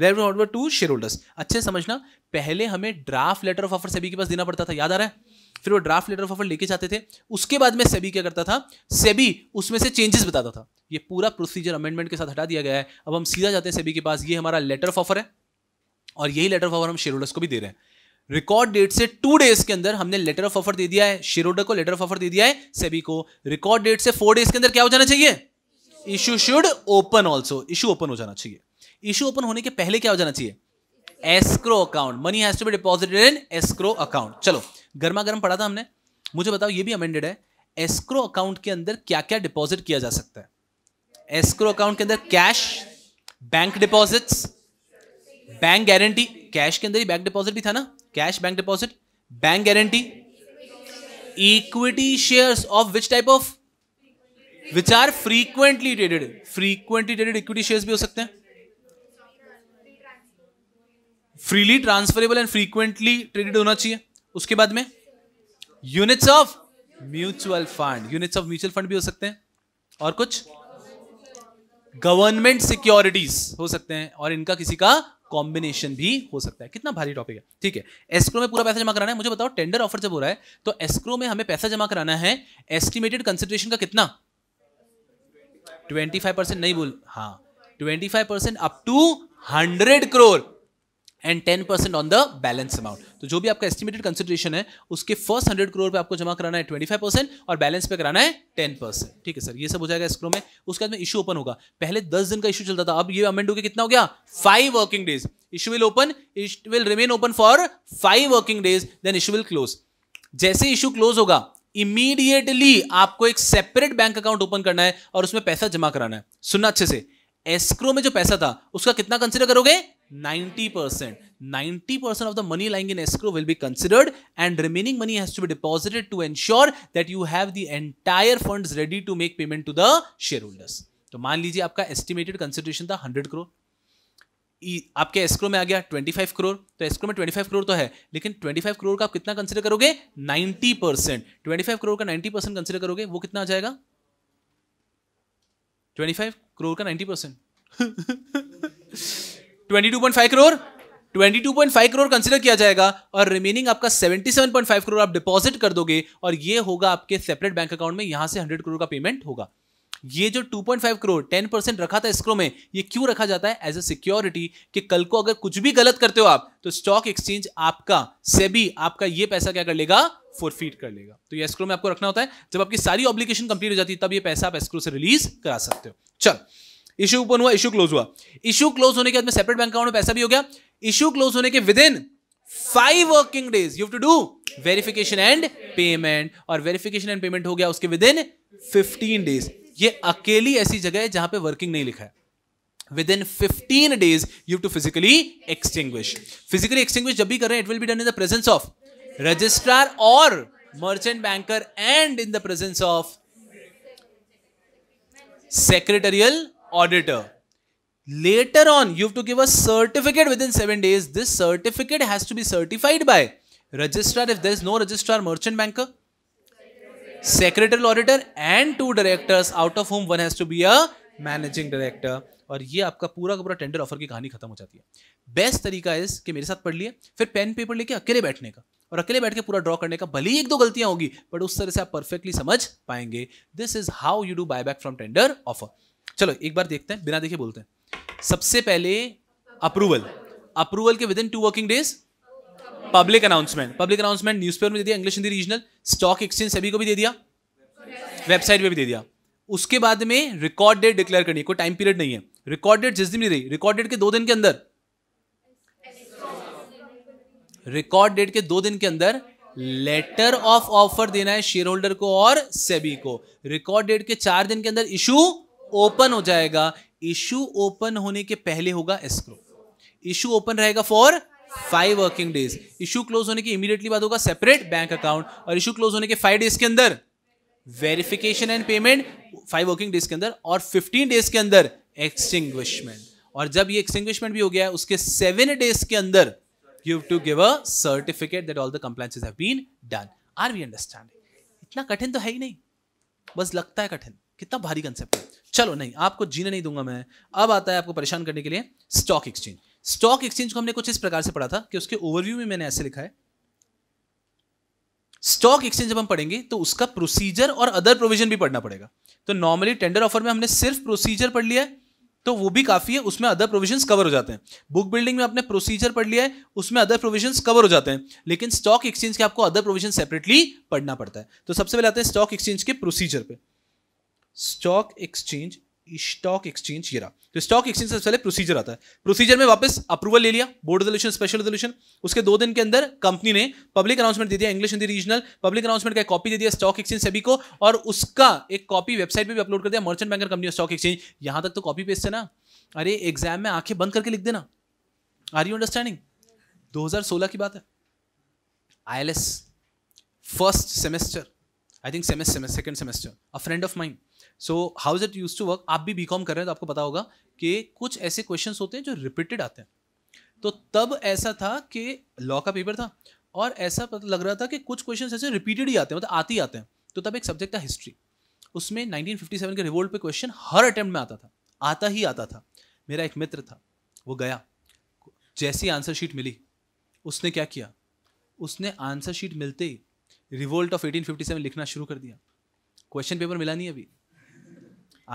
letter of offer to share holders अच्छे समझना पहले हमें draft letter of offer SEBI के पास देना पड़ता था याद आ रहा है फिर वो ड्राफ्ट लेटर ऑफ ऑफर लेके जाते थे उसके बाद में सेबी क्या करता था सेबी उसमें से चेंजेस बताता था ये पूरा प्रोसीजर अमेंडमेंट के साथ हटा दिया गया है अब हम सीधा जाते हैं सेबी के पास ये हमारा लेटर ऑफ ऑफर है और यही लेटर ऑफ ऑफर हम शेरोडस को भी दे रहे हैं रिकॉर्ड डेट से टू डेज के अंदर हमने लेटर ऑफ ऑफर दे दिया है शिरोडा को लेटर ऑफ ऑफर दे दिया है सेबी को रिकॉर्ड डेट से फोर डेज के अंदर क्या हो जाना चाहिए issue should open also issue open हो जाना चाहिए इशू ओपन होने के पहले क्या हो जाना चाहिए escrow account money has be deposited in escrow account चलो गर्मा गर्म पढ़ा था हमने मुझे बताओ ये भी अमेंडेड है एस्क्रो अकाउंट के अंदर क्या क्या डिपॉजिट किया जा सकता है एस्क्रो अकाउंट के अंदर cash bank deposits bank guarantee cash के अंदर ही बैंक डिपॉजिट भी था ना cash bank deposit bank guarantee equity shares of which type of which are frequently traded frequently traded equity shares भी हो सकते हैं freely transferable and frequently traded होना चाहिए उसके बाद में units of mutual fund units of mutual fund भी हो सकते हैं और कुछ गवर्नमेंट सिक्योरिटीज हो सकते हैं और इनका किसी का कॉम्बिनेशन भी हो सकता है कितना भारी टॉपिक है ठीक है एस्क्रो में पूरा पैसा जमा कराना है मुझे बताओ टेंडर ऑफर जब हो रहा है तो एस्क्रो में हमें पैसा जमा कराना है एस्टिमेटेड कंसिडरेशन का कितना ट्वेंटी फाइव परसेंट नहीं बोल हाँ twenty five percent up to hundred crore and ten percent on the balance amount तो जो भी आपका एस्टिमेटेड कंसिडरेशन है उसके फर्स्ट हंड्रेड करोड़ पे आपको जमा कराना है ट्वेंटी फाइव परसेंट और बैलेंस पे कराना है टेन परसेंट ठीक है सर ये सब हो जाएगा स्क्रो में उसके बाद में इशू ओपन होगा पहले दस दिन का इशू चलता था अब ये अमेंड होकर कितना हो गया five working days issue will open it will remain open for five working days then issue will close जैसे इशू क्लोज होगा इमीडिएटली आपको एक सेपरेट बैंक अकाउंट ओपन करना है और उसमें पैसा जमा कराना है सुनना अच्छे से एस्क्रो में जो पैसा था उसका कितना कंसिडर करोगे 90%. percent. 90% percent of the money lying in escrow will be considered and remaining money has to be deposited to ensure that you have the entire funds ready to make payment to the shareholders. तो मान लीजिए आपका estimated consideration था 100 crore. आपके एस्क्रो में आ गया 25 करोड़ तो एस्क्रो में 25 करोड़ तो है लेकिन 25 करोड़ का आप कितना कंसीडर करोगे 90 परसेंट ट्वेंटी करोड़ का 90 परसेंट कंसिडर करोगे वो कितना आ जाएगा 25 करोड़ का 90 परसेंट 22.5 करोड़ 22.5 करोड़ कंसिडर किया जाएगा और रिमेनिंग आपका 77.5 करोड़ आप डिपॉजिट कर दोगे और ये होगा आपके सेपरेट बैंक अकाउंट में यहां से 100 करोड़ का पेमेंट होगा ये जो 2.5 करोड़ 10 परसेंट रखा था इसक्रो में ये क्यों रखा जाता है एज अ सिक्योरिटी कि कल को अगर कुछ भी गलत करते हो आप तो स्टॉक एक्सचेंज आपका सेबी आपका ये पैसा क्या कर लेगा फोरफीट कर लेगा तो ये एस्क्रो में आपको रखना होता है जब आपकी सारी ऑब्लिकेशन कंप्लीट हो जाती है तब ये पैसा आप एस्क्रो से रिलीज करा सकते हो चल इशू ओपन हुआ इशू क्लोज हुआ इशू क्लोज होने के बाद में सेपरेट बैंक अकाउंट में पैसा भी हो गया इशू क्लोज होने के within five working days you to do verification and payment और वेरिफिकेशन एंड पेमेंट हो गया उसके विद इन फिफ्टीन डेज ये अकेली ऐसी जगह है जहां पे वर्किंग नहीं लिखा है within fifteen days you to physically extinguish physically extinguish जब भी कर रहे हैं it will be done in the presence of registrar और merchant banker and in the presence of secretarial auditor later on you to give a certificate within seven days this certificate has be certified by registrar if there is no registrar merchant banker secretary auditor and two directors out of home one has to be a managing director और ये आपका पूरा का पूरा टेंडर ऑफर की कहानी खत्म हो जाती है बेस्ट तरीका इस कि मेरे साथ पढ़ लिए फिर पेन पेपर लेके अकेले बैठने का और अकेले बैठ के पूरा ड्रॉ करने का भले ही एक दो गलतियां होगी बट उस तरह से आप परफेक्टली समझ पाएंगे this is how you do buy back from tender offer चलो एक बार देखते हैं बिना देखे बोलते हैं सबसे पहले अप्रूवल अप्रूवल के within two working days public announcement public announcement newspaper में दे दिया English Hindi regional stock exchange सभी को भी दे दिया वेबसाइट पे भी दे दिया उसके बाद में रिकॉर्ड डेट डिक्लेयर करनी है कोई टाइम पीरियड नहीं है रिकॉर्ड डेट जिस दिन भी रही रिकॉर्ड डेट के दो दिन के अंदर रिकॉर्ड डेट के दो दिन के अंदर लेटर ऑफ ऑफर देना है शेयर होल्डर को और सेबी को रिकॉर्ड डेट के चार दिन के अंदर इशू ओपन हो जाएगा इशू ओपन होने के पहले होगा एस्क्रो इशू ओपन रहेगा for five working days issue close होने की इमीडिएटली बात होगा सेपरेट बैंक अकाउंट और इशू क्लोज होने के फाइव डेज के अंदर verification and payment five working days के अंदर और फिफ्टीन डेज के अंदर एक्सटिंग्विशमेंट और जब ये एक्सटिंग्विशमेंट भी हो गया है उसके सेवन डेज के अंदर you to give a certificate that all the compliances have been done are we understand इतना कठिन तो है ही नहीं बस लगता है कठिन कितना भारी कंसेप्ट है चलो नहीं आपको जीने नहीं दूंगा मैं अब आता है आपको परेशान करने के लिए स्टॉक एक्सचेंज स्टॉक एक्सचेंज को हमने कुछ इस प्रकार से पढ़ा था कि उसके ओवरव्यू में मैंने ऐसे लिखा है स्टॉक एक्सचेंज जब हम पढ़ेंगे तो उसका प्रोसीजर और अदर प्रोविजन भी पढ़ना पड़ेगा तो नॉर्मली टेंडर ऑफर में हमने सिर्फ प्रोसीजर पढ़ लिया है तो वो भी काफी है उसमें अदर प्रोविजंस कवर हो जाते हैं बुक बिल्डिंग में आपने प्रोसीजर पढ़ लिया है उसमें अदर प्रोविजंस कवर हो जाते हैं लेकिन स्टॉक एक्सचेंज के आपको अदर प्रोविजन सेपरेटली पढ़ना पड़ता है तो सबसे पहले आते हैं स्टॉक एक्सचेंज के प्रोसीजर पर स्टॉक एक्सचेंज स्टॉक एक्सचेंज ये रहा तो स्टॉक एक्सचेंज सबसे पहले प्रोसीजर आता है प्रोसीजर में वापस अप्रूवल ले लिया बोर्ड रेजोल्यूशन स्पेशल रेजोल्यूशन उसके दो दिन के अंदर कंपनी ने पब्लिक अनाउंसमेंट दे दिया English Hindi regional public announcement का कॉपी दे दिया स्टॉक एक्सचेंज सभी को और उसका एक कॉपी वेबसाइट पर भी अपलोड कर दिया merchant banker company stock exchange यहां तक तो कॉपी पेस्ट है ना अरे एग्जाम में आंखें बंद करके लिख देना आर यू अंडरस्टैंडिंग 2016 की बात है I first semester I think semester second semester a friend of mind so how is it use to work आप भी बी कॉम कर रहे हैं तो आपको पता होगा कि कुछ ऐसे क्वेश्चन होते हैं जो रिपीटेड आते हैं तो तब ऐसा था कि लॉ का पेपर था और ऐसा पता लग रहा था कि कुछ क्वेश्चन ऐसे रिपीटेड ही आते हैं मतलब आते ही आते हैं तो तब एक सब्जेक्ट था हिस्ट्री उसमें 1957 के रिवोल्ट पे क्वेश्चन हर अटेम्प्ट में आता था आता ही आता था मेरा एक मित्र था वो गया जैसी आंसर शीट मिली उसने क्या किया उसने आंसर शीट मिलते ही रिवोल्ट ऑफ 1857 लिखना शुरू कर दिया क्वेश्चन पेपर मिला नहीं अभी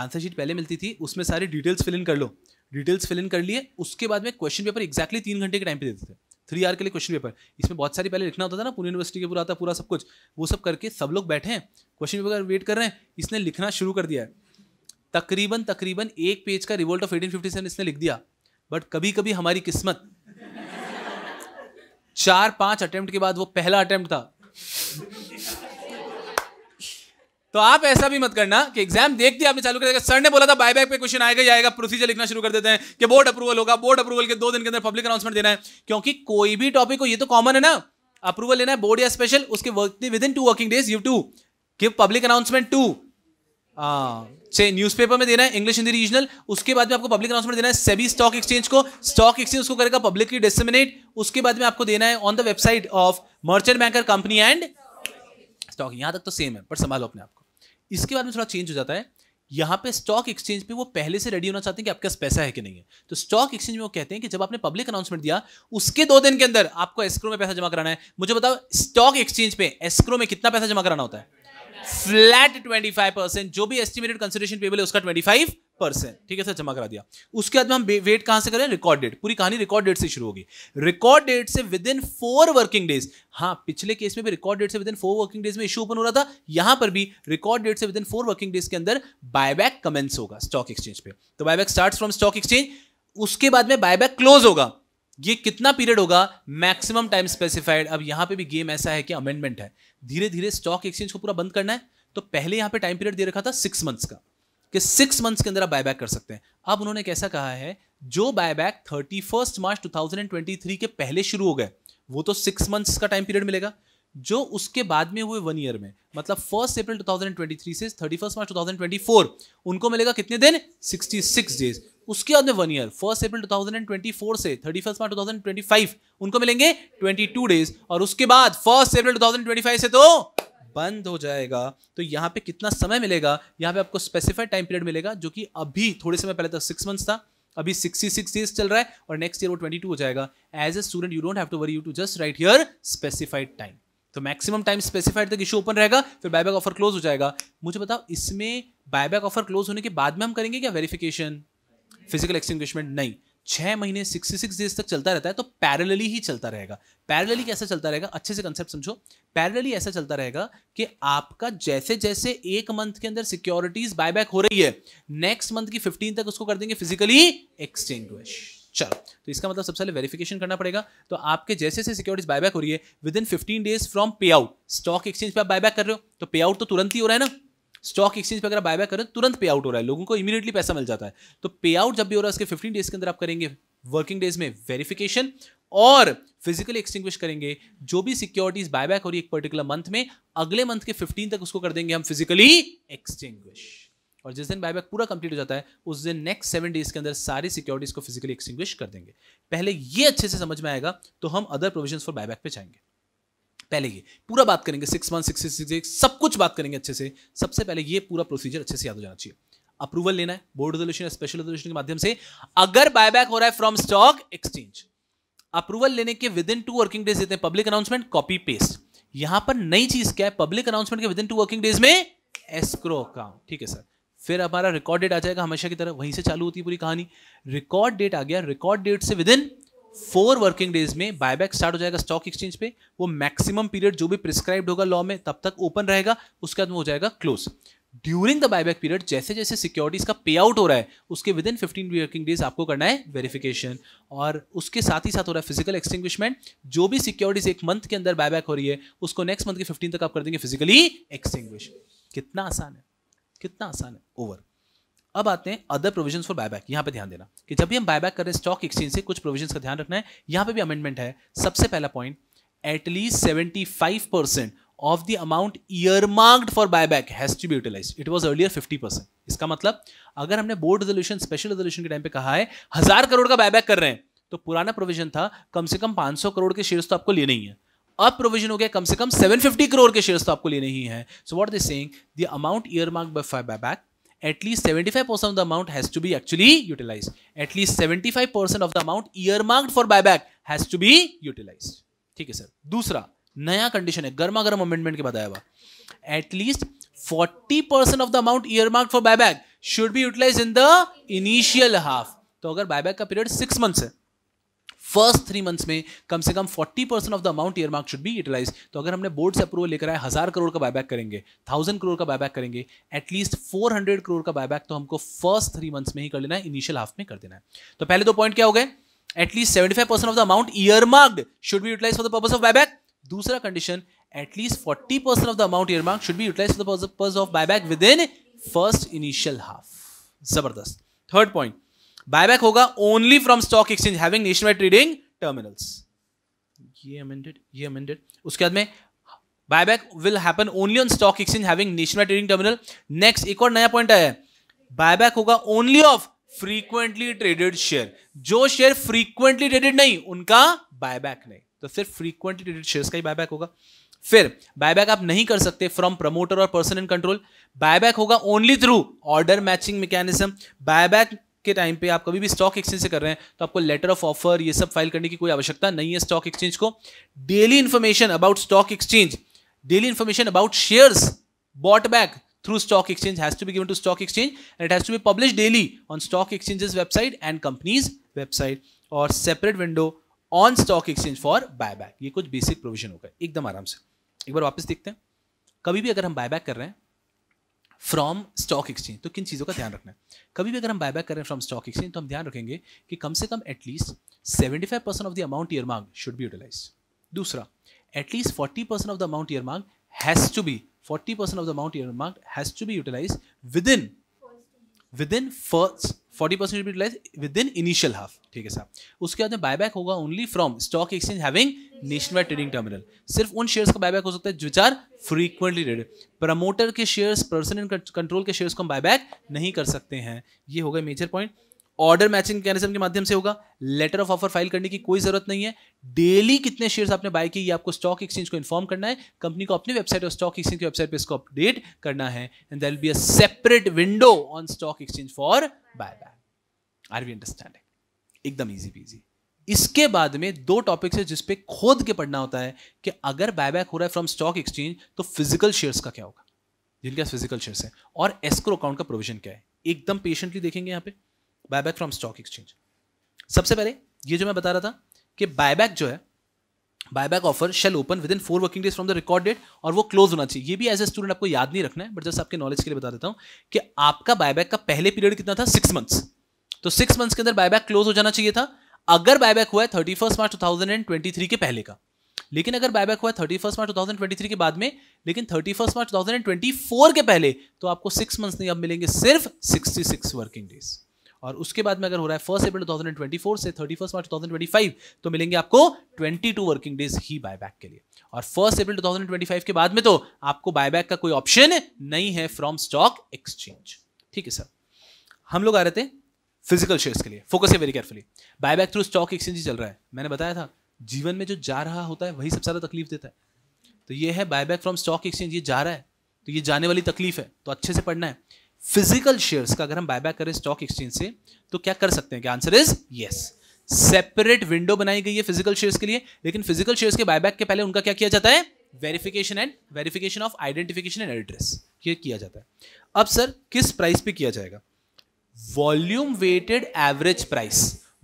आंसर शीट पहले मिलती थी उसमें सारी डिटेल्स फिल इन कर लो डिटेल्स फिल इन कर लिए उसके बाद में क्वेश्चन पेपर एक्जैक्टली तीन घंटे के टाइम पे देते थे थ्री आर के लिए क्वेश्चन पेपर इसमें बहुत सारी पहले लिखना होता था ना पुणे यूनिवर्सिटी के पूरा था पूरा सब कुछ वो सब करके सब लोग बैठे हैं क्वेश्चन पेपर वेट कर रहे हैं इसने लिखना शुरू कर दिया है तकरीबन तकरीबन एक पेज का revolt of eighteen fifty seven इसने लिख दिया बट कभी कभी हमारी किस्मत चार पांच अटेम्प्ट के बाद वो पहला अटेम्प्ट था तो आप ऐसा भी मत करना कि एग्जाम देख दिया आपने चालू कर दिया सर ने बोला था बाय बैक पे क्वेश्चन आएगा जाएगा प्रोसीजर लिखना शुरू कर देते हैं कि बोर्ड अप्रूवल होगा बोर्ड अप्रूवल के दो दिन के अंदर पब्लिक अनाउंसमेंट देना है क्योंकि कोई भी टॉपिक हो ये तो कॉमन है ना अप्रूवल लेना है बोर्ड या स्पेशल उसके work within two working days you to give public announcement to से न्यूज़पेपर में देना है इंग्लिश हिंदी रीजनल उसके बाद में आपको पब्लिक अनाउंसमेंट देना है सभी स्टॉक एक्सचेंज को स्टॉक एक्सचेंज को करेगा पब्लिकली डिसमिनेट उसके बाद में आपको देना है on the website of merchant banker company and stock यहां तक तो सेम है पर संभालो अपने आपको इसके बाद में थोड़ा चेंज हो जाता है यहाँ पे स्टॉक एक्सचेंज पे वो पहले से रेडी होना चाहते हैं कि आपके पास पैसा है कि नहीं है तो स्टॉक एक्सचेंज में वो कहते हैं कि जब आपने पब्लिक अनाउंसमेंट दिया उसके दो दिन के अंदर आपको एस्क्रो में पैसा जमा कराना है मुझे बताओ स्टॉक एक्सचेंज पे एस्क्रो में कितना पैसा जमा कराना होता है फ्लैट ट्वेंटी फाइव परसेंट जो भी एस्टिमेटेड कंसिडरेशन पेबल है उसका ट्वेंटी फाइव परसेंट ठीक है सर जमा करा दिया उसके बाद में हम वेट कहां से करें रिकॉर्ड डेट पूरी कहानी रिकॉर्ड डेट से शुरू होगी रिकॉर्ड डेट से within four working days हाँ पिछले केस में भी रिकॉर्ड डेट से within four working days में इशू ओपन हो रहा था यहां पर भी रिकॉर्ड डेट से within four working days के अंदर बायबैक कमेंस होगा स्टॉक एक्सचेंज पे तो buyback start from stock exchange उसके बाद में बायबैक क्लोज होगा ये कितना पीरियड होगा मैक्सिमम टाइम स्पेसिफाइड अब यहां पे भी गेम ऐसा है कि अमेंडमेंट है धीरे धीरे स्टॉक एक्सचेंज को पूरा बंद करना है तो पहले यहां पे टाइम पीरियड दे रखा था सिक्स मंथ्स का कि सिक्स मंथ्स के अंदर आप बायबैक कर सकते हैं अब उन्होंने कैसा कहा है जो buyback thirty first March two thousand and twenty three के पहले शुरू हो गए वो तो सिक्स मंथ्स का टाइम पीरियड मिलेगा जो उसके बाद में हुए वन ईयर में मतलब फर्स्ट अप्रैल थ्री से thirty first March two thousand twenty four उनको मिलेगा कितने दिन सिक्सटी सिक्स डेज उसके बाद में one year first April four से thirty first March two five उनको मिलेंगे टू डेज और उसके बाद फर्स्ट अप्रैल फाइव से तो बंद हो जाएगा तो यहाँ पे कितना समय मिलेगा यहाँ पे आपको स्पेसिफाइड टाइम पीरियड मिलेगा जो कि अभी थोड़े समय पहले तक सिक्स मंथ्स था अभी सिक्सटी सिक्स डेज चल रहा है और नेक्स्ट ईयर वो ट्वेंटी टू हो जाएगा as a student you don't have to worry you to just write here specified time तो मैक्सिमम टाइम स्पेसिफाइड तक इशू ओपन रहेगा फिर बायबैक ऑफर क्लोज हो जाएगा मुझे बताओ इसमें बायबैक ऑफर क्लोज होने के बाद में हम करेंगे क्या वेरिफिकेशन फिजिकल एक्सटिंग्विशमेंट नहीं छः महीने सिक्सटी सिक्स डेज तक चलता रहता है तो पैरेलली ही चलता रहेगा पैरेलली कैसा चलता रहेगा अच्छे से कंसेप्ट समझो पैरेलली ऐसा चलता रहेगा कि आपका जैसे जैसे एक मंथ के अंदर सिक्योरिटीज बाय बैक हो रही है नेक्स्ट मंथ की फिफ्टीन तक उसको कर देंगे फिजिकली एक्सचेंज चलो तो इसका मतलब सबसे पहले वेरिफिकेशन करना पड़ेगा तो आपके जैसे जैसे सिक्योरिटीज बाय बैक हो रही है within fifteen days from pay out stock exchange पर आप बाय बैक कर रहे हो तो पे आउट तो तुरंत ही हो रहा है ना स्टॉक एक्सचेंज पर अगर बाय बायबैक करें तुरंत पे आउट हो रहा है लोगों को इमीडिएटली पैसा मिल जाता है तो पे आउट जब भी हो रहा है उसके फिफ्टीन डेज के अंदर आप करेंगे वर्किंग डेज में वेरिफिकेशन और फिजिकली एक्सटिंग्विश करेंगे जो भी सिक्योरिटीज बैक हो रही है एक पर्टिकुलर मंथ में अगले मंथ के फिफ्टीन तक उसको कर देंगे हम फिजिकली एक्सटिंग्विश और जिस दिन बायबैक पूरा कंप्लीट हो जाता है उस दिन नेक्स्ट सेवन डेज के अंदर सारी सिक्योरिटीज को फिजिकली एक्सटिंग्विश कर देंगे पहले ये अच्छे से समझ में आएगा तो हम अदर प्रोविजन फॉर बैक पे जाएंगे पहले ये पूरा बात करेंगे six one six six six सब कुछ बात करेंगे अच्छे से सबसे पहले ये पूरा प्रोसीजर अच्छे से याद हो जाना चाहिए अप्रूवल लेना है बोर्ड रेजोल्यूशन स्पेशल रेजोल्यूशन के माध्यम से अगर बायबैक हो रहा है फ्रॉम स्टॉक एक्सचेंज अप्रूवल लेने के within two working days देते हैं पब्लिक अनाउंसमेंट कॉपी पेस्ट यहां पर नई चीज क्या है पब्लिक अनाउंसमेंट के within two working days में एस्क्रो अकाउंट ठीक है सर फिर हमारा रिकॉर्ड डेट आ जाएगा हमेशा की तरह वहीं से चालू होती है पूरी कहानी रिकॉर्ड डेट आ गया रिकॉर्ड डेट से within four working days में बायबैक स्टार्ट हो जाएगा स्टॉक एक्सचेंज पे वो मैक्सिमम पीरियड जो भी प्रिस्क्राइब्ड होगा लॉ में तब तक ओपन रहेगा उसके बाद में हो जाएगा close during the buyback period जैसे जैसे सिक्योरिटीज का पे आउट हो रहा है उसके within fifteen working days आपको करना है वेरिफिकेशन और उसके साथ ही साथ हो रहा है फिजिकल एक्सटिंग्विशमेंट जो भी सिक्योरिटीज एक मंथ के अंदर बायबैक हो रही है उसको नेक्स्ट मंथ के फिफ्टीन तक आप कर देंगे फिजिकली एक्सटिंग्विश कितना आसान है कितना आसान है ओवर अब आते हैं अदर प्रोविजन फॉर बायबैक यहाँ पे ध्यान देना कि जब भी हम बायबैक करें स्टॉक एक्सचेंज से कुछ प्रोविजन का ध्यान रखना है यहाँ पे भी अमेंडमेंट है सबसे पहला point at least seventy five percent of the amount earmarked for buyback has to be utilize it was earlier fifty percent इसका मतलब अगर हमने बोर्ड रेजोल्यूशन स्पेशल रेजोल्यूशन के टाइम पे कहा है हजार करोड़ का बायबैक कर रहे हैं तो पुराना प्रोविजन था कम से कम पांच सौ करोड़ के शेयर्स तो आपको लेने ही है अब प्रोविजन हो गया कम से कम सेवन फिफ्टी करोड़ के शेयर्स तो आपको लेने ही है सो वॉट दिस सेंग the amount earmark buyback at least 75% of the amount has to be actually utilized. At least 75% of the amount earmarked for buyback has to be utilized. ठीक है सर दूसरा नया कंडीशन है गर्मा गर्म अमेंडमेंट के बताया हुआ at least 40% of the amount earmark for buyback should be utilize in the initial half तो अगर बायबैक का पीरियड सिक्स मंथ्स है फर्स्ट थ्री मंथ्स में कम से कम forty percent of the amount earmark should be utilize तो अगर हमने बोर्ड से अप्रूवल लेकर आए हज़ार करोड़ का बायबैक करेंगे थाउजेंड करोड़ का बायबैक करेंगे एटलीस्ट फोर हंड्रेड करोड़ का बायबैक तो हमको फर्स्ट थ्री मंथ्स में ही कर लेना है इनिशियल हाफ में कर देना है तो पहले दो पॉइंट क्या हो गए at least seventy five percent of the amount earmarked should be utilize for the purpose of buyback दूसरा condition at least forty percent of the amount earmark should be utilize for the purpose of buyback within first initial half जबरदस्त थर्ड पॉइंट बायबैक होगा only from stock exchange having nationwide trading terminals ये अमेंडेड ये अमेंडेड उसके बाद में buyback will happen only on stock exchange having nationwide trading terminal next एक और नया पॉइंट आया है बायबैक होगा only of frequently traded share जो शेयर फ्रीक्वेंटली ट्रेडेड नहीं उनका बायबैक नहीं तो सिर्फ फ्रीक्वेंटली ट्रेडेड शेयर्स का ही बायबैक होगा फिर बायबैक आप नहीं कर सकते फ्रॉम प्रमोटर और पर्सन इन कंट्रोल बायबैक होगा only through order matching mechanism buyback के टाइम पे आप कभी भी स्टॉक एक्सचेंज से कर रहे हैं तो आपको लेटर ऑफ ऑफर ये सब फाइल करने की कोई आवश्यकता नहीं है स्टॉक एक्सचेंज को daily information about stock exchange daily information about shares bought back through stock exchange has to be given to stock exchange and it has to be publish daily on stock exchanges website and companies website और separate window on stock exchange for buy ये कुछ बेसिक प्रोविजन होगा एकदम आराम से एक बार वापस देखते हैं कभी भी अगर हम बाय कर रहे हैं फ्रॉम स्टॉक एक्सचेंज तो किन चीज़ों का ध्यान रखना है कभी भी अगर हम बाय बैक करें फ्रॉम स्टॉक एक्सचेंज तो हम ध्यान रखेंगे कि कम से कम at least seventy five percent of the amount earmark should be utilize दूसरा at least forty percent of the amount earmark has to be forty percent of the amount earmark has to be utilize within within first forty percent utilize within initial half ठीक है साहब उसके बाद में बायबैक होगा only from stock exchange having national wide trading terminal सिर्फ उन शेयर्स का बायबैक हो सकता है जो चार फ्रीक्वेंटली रेडेड प्रमोटर के शेयर्स पर्सन इन कंट्रोल के शेयर्स को हम बायबैक नहीं कर सकते हैं ये होगा major point order matching mechanism के माध्यम से होगा लेटर ऑफ ऑफर फाइल करने की कोई जरूरत नहीं है डेली कितने शेयर्स आपने बाय किए आपको स्टॉक एक्सचेंज को इन्फॉर्म करना है कंपनी को अपनी वेबसाइट और स्टॉक एक्सचेंज की वेबसाइट पे इसको अपडेट करना है and there be a separate window on stock exchange for buy buy are we understanding एकदम ईजी पीजी इसके बाद में दो टॉपिक्स है जिसपे खोद के पढ़ना होता है कि अगर बायबैक हो रहा है फ्रॉम स्टॉक एक्सचेंज तो फिजिकल शेयर्स का क्या होगा जिनके फिजिकल शेयर्स है और एस्क्रो अकाउंट का प्रोविजन क्या है एकदम पेशेंटली देखेंगे यहां पर बायबैक फ्रॉम स्टॉक एक्सचेंज सबसे पहले ये जो मैं बता रहा था कि बायबैक जो है buyback offer shall open within four working days from the record date और वो क्लोज होना चाहिए ये भी एज ए स्टूडेंट आपको याद नहीं रखना है बट जस्ट आपके नॉलेज के लिए बता देता हूँ कि आपका बायबैक का पहले पीरियड कितना था सिक्स मंथ्स तो सिक्स मंथ्स के अंदर बायबैक क्लोज हो जाना चाहिए था अगर बायबैक हुआ है thirty first March two thousand and twenty three के पहले का लेकिन अगर बायबैक हुआ है thirty first March two thousand twenty three के बाद में लेकिन thirty first March two thousand and twenty four के पहले तो आपको सिक्स मंथ्स नहीं अब मिलेंगे सिर्फ सिक्सटी सिक्स वर्किंग डेज और उसके बाद में अगर हो रहा है फर्स्ट अप्रैल 2024 से 31 मार्च 2025 तो मिलेंगे आपको 22 वर्किंग डेज ही बायबैक के लिए और फर्स्ट अप्रैल 2025 के बाद में तो आपको बायबैक का कोई ऑप्शन नहीं है फ्रॉम स्टॉक एक्सचेंज ठीक है सर हम लोग आ रहे थे फिजिकल शेयर्स के लिए फोकस है very carefully buyback through stock exchange ही चल रहा है मैंने बताया था जीवन में जो जा रहा होता है वही सबसे ज़्यादा तकलीफ देता है तो ये है बायबैक फ्रॉम स्टॉक एक्सचेंज ये जा रहा है तो ये जाने वाली तकलीफ है तो अच्छे से पढ़ना है फिजिकल शेयर्स का अगर हम बायबैक करें स्टॉक एक्सचेंज से तो क्या कर सकते हैं answer is yes separate window बनाई गई है फिजिकल शेयर्स के लिए लेकिन फिजिकल शेयर्स के बायबैक के पहले उनका क्या किया जाता है verification and verification of identification and address ये किया जाता है अब सर किस प्राइस पे किया जाएगा volume weighted average price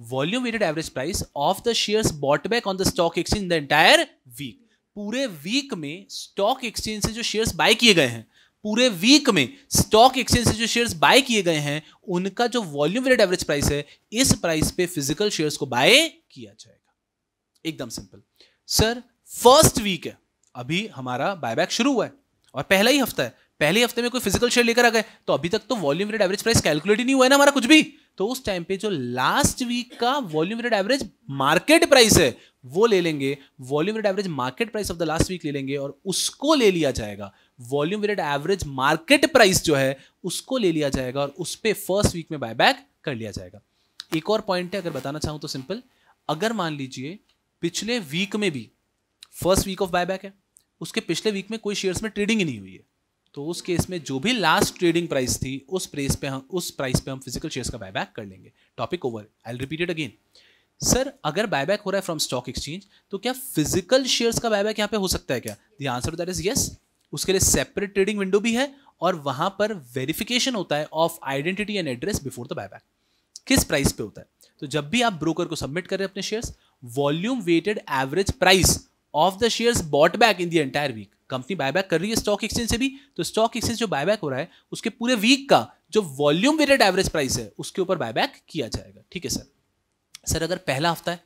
volume weighted average price of the shares bought back on the stock exchange the entire week पूरे वीक में स्टॉक एक्सचेंज से जो शेयर्स बाय किए गए हैं पूरे वीक में स्टॉक एक्सचेंज से जो शेयर्स बाय किए गए हैं उनका जो वॉल्यूम रेट एवरेज प्राइस है इस प्राइस पे फिजिकल शेयर्स को बाय किया जाएगा एकदम सिंपल सर फर्स्ट वीक है अभी हमारा बायबैक शुरू हुआ है और पहला ही हफ्ता है पहले हफ्ते में कोई फिजिकल शेयर लेकर आ गए तो अभी तक तो volume weighted average price calculate ही नहीं हुआ है ना हमारा कुछ भी तो उस टाइम पे जो लास्ट वीक का volume weighted average market price है वो ले लेंगे volume weighted average market price of the last week ले लेंगे और उसको ले लिया जाएगा volume weighted average market price जो है उसको ले लिया जाएगा और उस पर फर्स्ट वीक में बायबैक कर लिया जाएगा एक और पॉइंट है अगर बताना चाहूँ तो सिंपल अगर मान लीजिए पिछले वीक में भी फर्स्ट वीक ऑफ बायबैक है उसके पिछले वीक में कोई शेयर्स में ट्रेडिंग ही नहीं हुई है तो उस केस में जो भी लास्ट ट्रेडिंग प्राइस थी उस प्राइस पे हम उस प्राइस पे हम फिजिकल शेयर्स का बायबैक कर लेंगे topic over I repeat it again sir अगर बायबैक हो रहा है फ्रॉम स्टॉक एक्सचेंज तो क्या फिजिकल शेयर्स का बायबैक यहाँ पे हो सकता है क्या the answer that is yes उसके लिए सेपरेट ट्रेडिंग विंडो भी है और वहां पर वेरिफिकेशन होता है of identity and address before the buyback किस प्राइस पे होता है तो जब भी आप ब्रोकर को सबमिट कर रहे हैं अपने shares volume weighted average price of the shares bought back in the entire week company buyback कर रही है स्टॉक एक्सचेंज से भी तो स्टॉक एक्सचेंज जो बायबैक हो रहा है उसके पूरे वीक का जो वॉल्यूम वेटेड एवरेज प्राइस है उसके ऊपर बायबैक किया जाएगा ठीक है सर सर अगर पहला हफ्ता है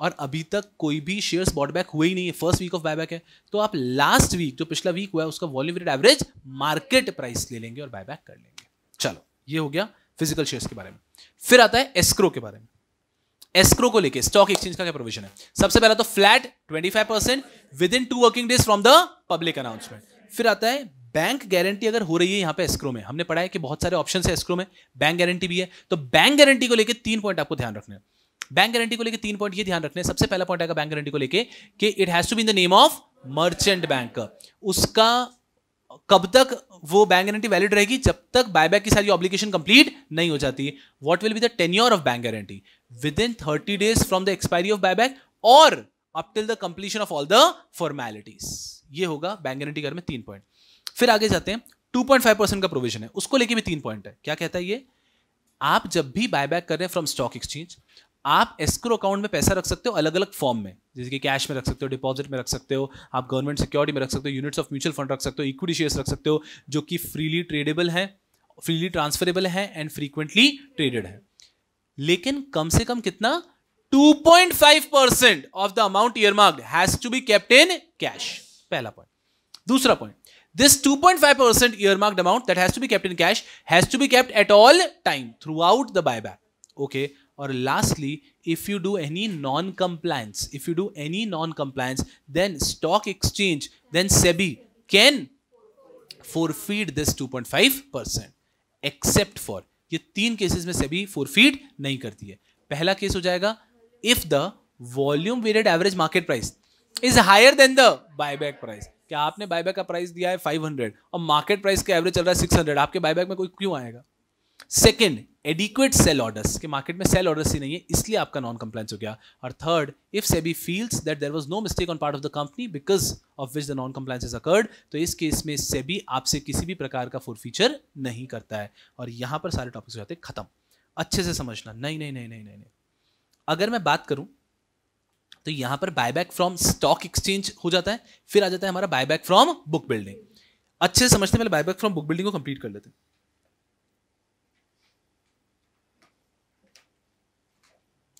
और अभी तक कोई भी शेयर्स बॉडबैक हुए ही नहीं है फर्स्ट वीक ऑफ बायबैक है तो आप लास्ट वीक जो पिछला वीक हुआ है उसका volume weighted average market price ले लेंगे और बायबैक कर लेंगे चलो ये हो गया फिजिकल शेयर्स के बारे में फिर आता है एस्क्रो के बारे में एस्क्रो को लेके स्टॉक एक्सचेंज का क्या प्रोविजन है सबसे पहला तो flat 25 percent within two working days from the public announcement फिर आता है बैंक गारंटी अगर हो रही है यहां पे एस्क्रो में हमने पढ़ा है कि बहुत सारे ऑप्शन है एस्क्रो में बैंक गारंटी भी है तो बैंक गारंटी को लेकर तीन पॉइंट आपको ध्यान रखना है बैंक गारंटी को लेकर तीन पॉइंट ये ध्यान रखने सबसे पहला पॉइंट आएगा बैंक गारंटी को लेकर कि it has to be in the name of merchant bank उसका कब तक वो बैंक गारंटी वैलिड रहेगी जब तक बायबैक की सारी ऑब्लिगेशन कंप्लीट नहीं हो जाती what will be the tenure of bank guarantee within thirty days from the expiry of buyback और up till the completion of all the formalities ये होगा बैंक गारंटी घर में तीन पॉइंट फिर आगे जाते हैं टू पॉइंट फाइव परसेंट का प्रोविजन है उसको लेके भी तीन पॉइंट है क्या कहता है ये आप जब भी बायबैक कर रहे हैं फ्रॉम स्टॉक एक्सचेंज आप एस्क्रो अकाउंट में पैसा रख सकते हो अलग अलग फॉर्म में जैसे कि कैश में रख सकते हो डिपॉजिट में रख सकते हो आप गवर्नमेंट सिक्योरिटी में रख सकते हो यूनिट्स ऑफ म्यूचुअल फंड रख सकते हो इक्विटी शेयर्स रख सकते हो जो कि फ्रीली ट्रेडेबल है फ्रीली ट्रांसफरेबल है एंड फ्रीक्वेंटली ट्रेडेड है लेकिन कम से कम कितना 2.5 percent of the amount earmark has to be kept in cash पहला पॉइंट दूसरा पॉइंट this 2.5 amount that has to be kept in cash has to be kept at all time throughout the bye buyback okay do any non compliance if you do any non compliance then stock exchange then SEBI can forfeit this two point five percent except for ये तीन केसेस में सेबी फीड नहीं करती है पहला केस हो जाएगा if the volume weighted average market price is higher than the buyback price क्या आपने बायबैक का प्राइस दिया है 500 और मार्केट प्राइस का एवरेज चल रहा है 600 आपके बायबैक में कोई क्यों आएगा सेकंड एडिक्वेट सेल ऑर्डर्स के मार्केट में सेल ऑर्डर्स ही नहीं है इसलिए आपका नॉन कंप्लाइंस हो गया और third if SEBI feels that there was no mistake on part of the company because of which the non compliance is occurred तो इस केस में सेबी आपसे किसी भी प्रकार का फोर फीचर नहीं करता है और यहां पर सारे टॉपिक्स हो जाते हैं खत्म अच्छे से समझना नहीं नहीं नहीं नहीं नहीं नहीं अगर मैं बात करूं तो यहां पर बायबैक फ्रॉम स्टॉक एक्सचेंज हो जाता है फिर आ जाता है हमारा बायबैक फ्रॉम बुक बिल्डिंग अच्छे से समझते हैं पहले बायबैक फ्रॉम बुक बिल्डिंग को कंप्लीट कर लेते हैं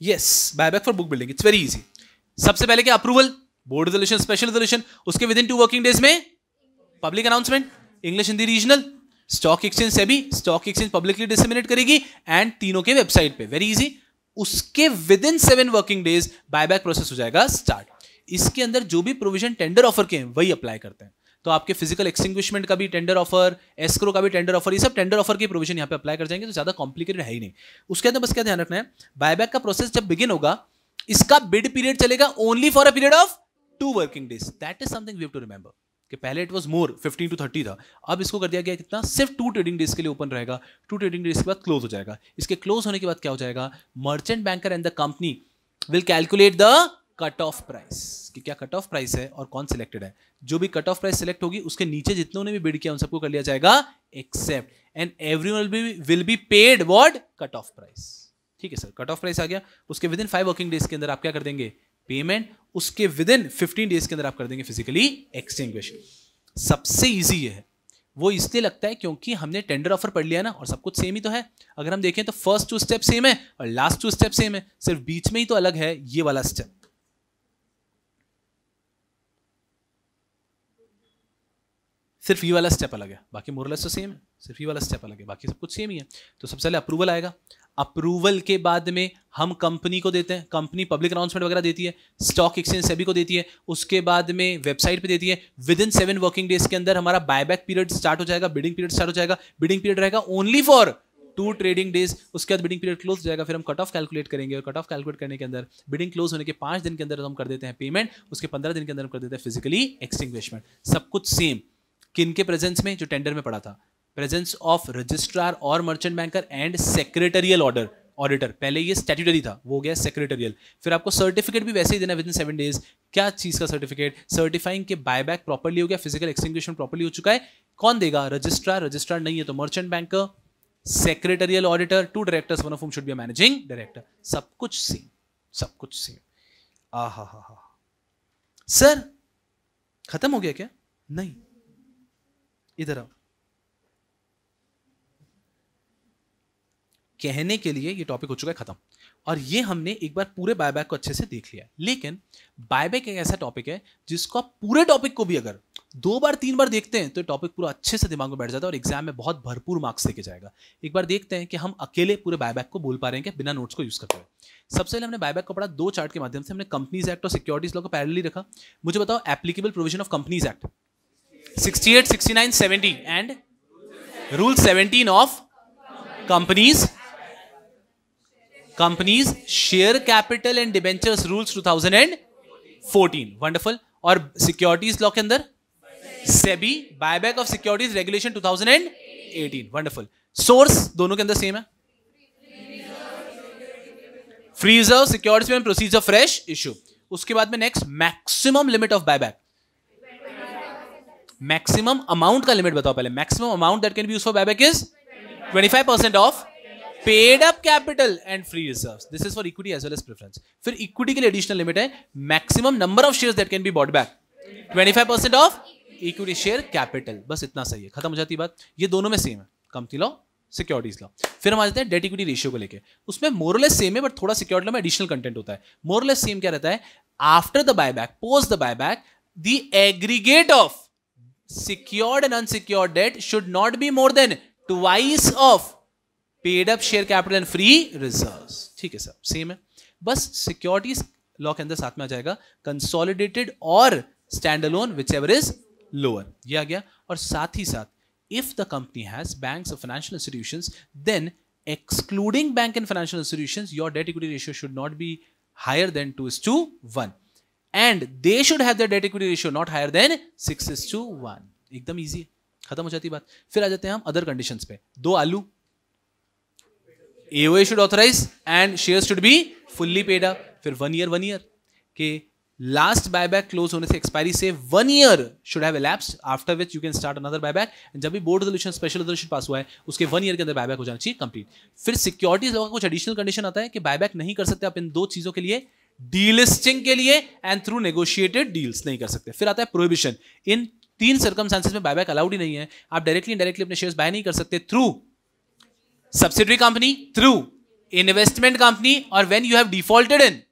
yes buyback for book building it's very easy सबसे पहले क्या approval board resolution special resolution उसके within two working days में public announcement English Hindi regional stock exchange से भी स्टॉक एक्सचेंज पब्लिकली डिसमिनेट करेगी एंड तीनों के वेबसाइट पे वेरी इजी उसके within seven working days buyback process हो जाएगा स्टार्ट इसके अंदर जो भी प्रोविजन टेंडर ऑफर के हैं वही अप्लाई करते हैं तो आपके फिजिकल एक्सटिंग्विशमेंट का भी टेंडर ऑफर एस्क्रो का भी टेंडर ऑफर ये सब टेंडर ऑफर की प्रोविजन यहाँ पे अप्लाई कर जाएंगे तो ज़्यादा कॉम्प्लिकेटेड है ही नहीं उसके अंदर बस क्या ध्यान रखना है बायबैक का प्रोसेस जब बिगिन होगा इसका बिड पीरियड चलेगा only for a period of two working days that is something we have to remember कि पहले it was more fifteen to thirty था अब इसको कर दिया गया कितना सिर्फ टू ट्रेडिंग डेज के लिए ओपन रहेगा टू ट्रेडिंग डेज के बाद क्लोज हो जाएगा इसके क्लोज होने के बाद क्या हो जाएगा merchant banker and the company will calculate the cut off price कि क्या कट ऑफ प्राइस है और कौन सिलेक्टेड है जो भी कट ऑफ प्राइस सिलेक्ट होगी उसके नीचे जितनों ने भी बिड किया उन सबको कर लिया जाएगा except and every will be paid what cut off price ठीक है सर कट ऑफ प्राइस आ गया उसके within five working days के अंदर आप क्या कर देंगे पेमेंट उसके विद इन फिफ्टीन डेज के अंदर आप कर देंगे फिजिकली एक्सचेंज सबसे ईजी है वो इसलिए लगता है क्योंकि हमने टेंडर ऑफर पढ़ लिया ना और सब कुछ सेम ही तो है अगर हम देखें तो फर्स्ट टू स्टेप सेम है और लास्ट टू स्टेप सेम है सिर्फ बीच में ही तो अलग है ये वाला स्टेप सिर्फ ये वाला स्टेप अलग है बाकी मोरलेस तो सेम है सिर्फ ये वाला स्टेप अलग है बाकी सब कुछ सेम ही है तो सबसे पहले अप्रूवल आएगा अप्रूवल के बाद में हम कंपनी को देते हैं कंपनी पब्लिक अनाउंसमेंट वगैरह देती है स्टॉक एक्सचेंज सभी को देती है उसके बाद में वेबसाइट पे देती है within seven working days के अंदर हमारा बायबैक पीरियड स्टार्ट हो जाएगा बिडिंग पीरियड स्टार्ट हो जाएगा बिडिंग पीरियड रहेगा only for two trading days उसके बाद बिडिंग पीरियड क्लोज जाएगा फिर हम कट ऑफ कैलकुलेट करेंगे और कट ऑफ कैलकुलेट करने के अंदर बिडिंग क्लोज होने के पांच दिन के अंदर हम कर देते हैं पेमेंट उसके पंद्रह दिन के अंदर हम कर देते हैं फिजिकली एक्सटिंग्विशमेंट सब कुछ सेम किन के प्रेजेंस में जो टेंडर में पड़ा था प्रेजेंस ऑफ रजिस्ट्रार और merchant banker and secretarial order auditor पहले ये स्टैट्यूटरी था वो गया सेक्रेटरियल फिर आपको सर्टिफिकेट भी वैसे ही देना विद इन सेवन डेज क्या चीज़ का सर्टिफिकेट सर्टिफाइंग के बायबैक प्रॉपरली हो गया फिजिकल एक्सटिंग्विशन प्रॉपरली हो चुका है कौन देगा रजिस्ट्रार रजिस्ट्रार नहीं है तो merchant banker secretarial auditor two directors one of whom should be managing director सब कुछ सेम सब कुछ सेम आ हा हा हा सर खत्म हो गया क्या नहीं इधर आओ कहने के लिए ये टॉपिक हो चुका है खत्म और ये हमने एक बार पूरे बायबैक को अच्छे से देख लिया लेकिन बायबैक एक ऐसा टॉपिक है जिसको आप पूरे टॉपिक को भी अगर दो बार तीन बार देखते हैं तो टॉपिक पूरा अच्छे से दिमाग में बैठ जाता है और एग्जाम में बहुत भरपूर मार्क्स लेके जाएगा एक बार देखते हैं कि हम अकेले पूरे बायबैक को बोल पा रहे हैं कि बिना नोट्स को यूज़ करते हुए सबसे पहले हमने बायबैक को पढ़ा दो चार्ट के माध्यम से हमने कंपनीज एक्ट और सिक्योरिटीज लॉ को पैरली रखा मुझे बताओ applicable provision of companies act sixty eight sixty nine seventy and rule seventeen of companies companies share capital and debentures rules two thousand and fourteen wonderful और सिक्योरिटीज लॉ के अंदर SEBI buyback of securities regulation two thousand and eighteen wonderful source दोनों के अंदर सेम है free security procedure fresh issue उसके बाद में next maximum limit of buyback maximum amount का लिमिट बताओ पहले maximum amount that can be use for buyback is twenty five percent of paid up capital and free reserve this is for equity as well as preference फिर इक्विटी के लिए एडिशनल लिमिट है maximum number of share that can be bought back twenty five percent of equity share capital बस इतना सही है खत्म हो जाती बात ये दोनों में सेम है कंपनी लॉ सिक्योरिटीज लॉ फिर हम आ जाते हैं डेट इक्विटी रेशियो को लेकर उसमें मोरलेस सेम है बट थोड़ा सिक्योरिटी में एडिशनल कंटेंट होता है मोरलेस सेम क्या रहता है after the bye back post the bye back the aggregate of secured and unsecured debt should not be more than twice of paid up share capital and free reserves. ठीक है सर, same बस securities law के अंदर साथ में आ जाएगा consolidated or standalone whichever is lower. यह गया और साथ ही साथ if the company has banks or financial institutions then excluding bank and financial institutions your debt equity ratio should not be higher than two is two one. And they should have the debt equity ratio not higher than six is to one एकदम ईजी है खत्म हो जाती बात फिर आ जाते हैं हम अदर कंडीशंस पे दो आलू AO should authorise and share should be fully paid up फिर वन ईयर वन ईयर के लास्ट बायबैक क्लोज होने से एक्सपायरी से one year should have elapse after which you can start another buyback जब भी board resolution special resolution pass हुआ है उसके वन ईयर के अंदर बायबैक हो जाना चाहिए कंप्लीट फिर सिक्योरिटीज का कुछ एडिशनल कंडीशन आता है कि बायबैक नहीं कर सकते आप इन दो चीजों के लिए डीलिस्टिंग के लिए एंड थ्रू नेगोशिएटेड डील्स नहीं कर सकते फिर आता है प्रोहिबिशन इन तीन सर्कमस्टांसेस में बायबैक अलाउड ही नहीं है आप डायरेक्टली इनडायरेक्टली अपने शेयर्स बाय नहीं कर सकते through subsidiary company through investment company और when you have defaulted in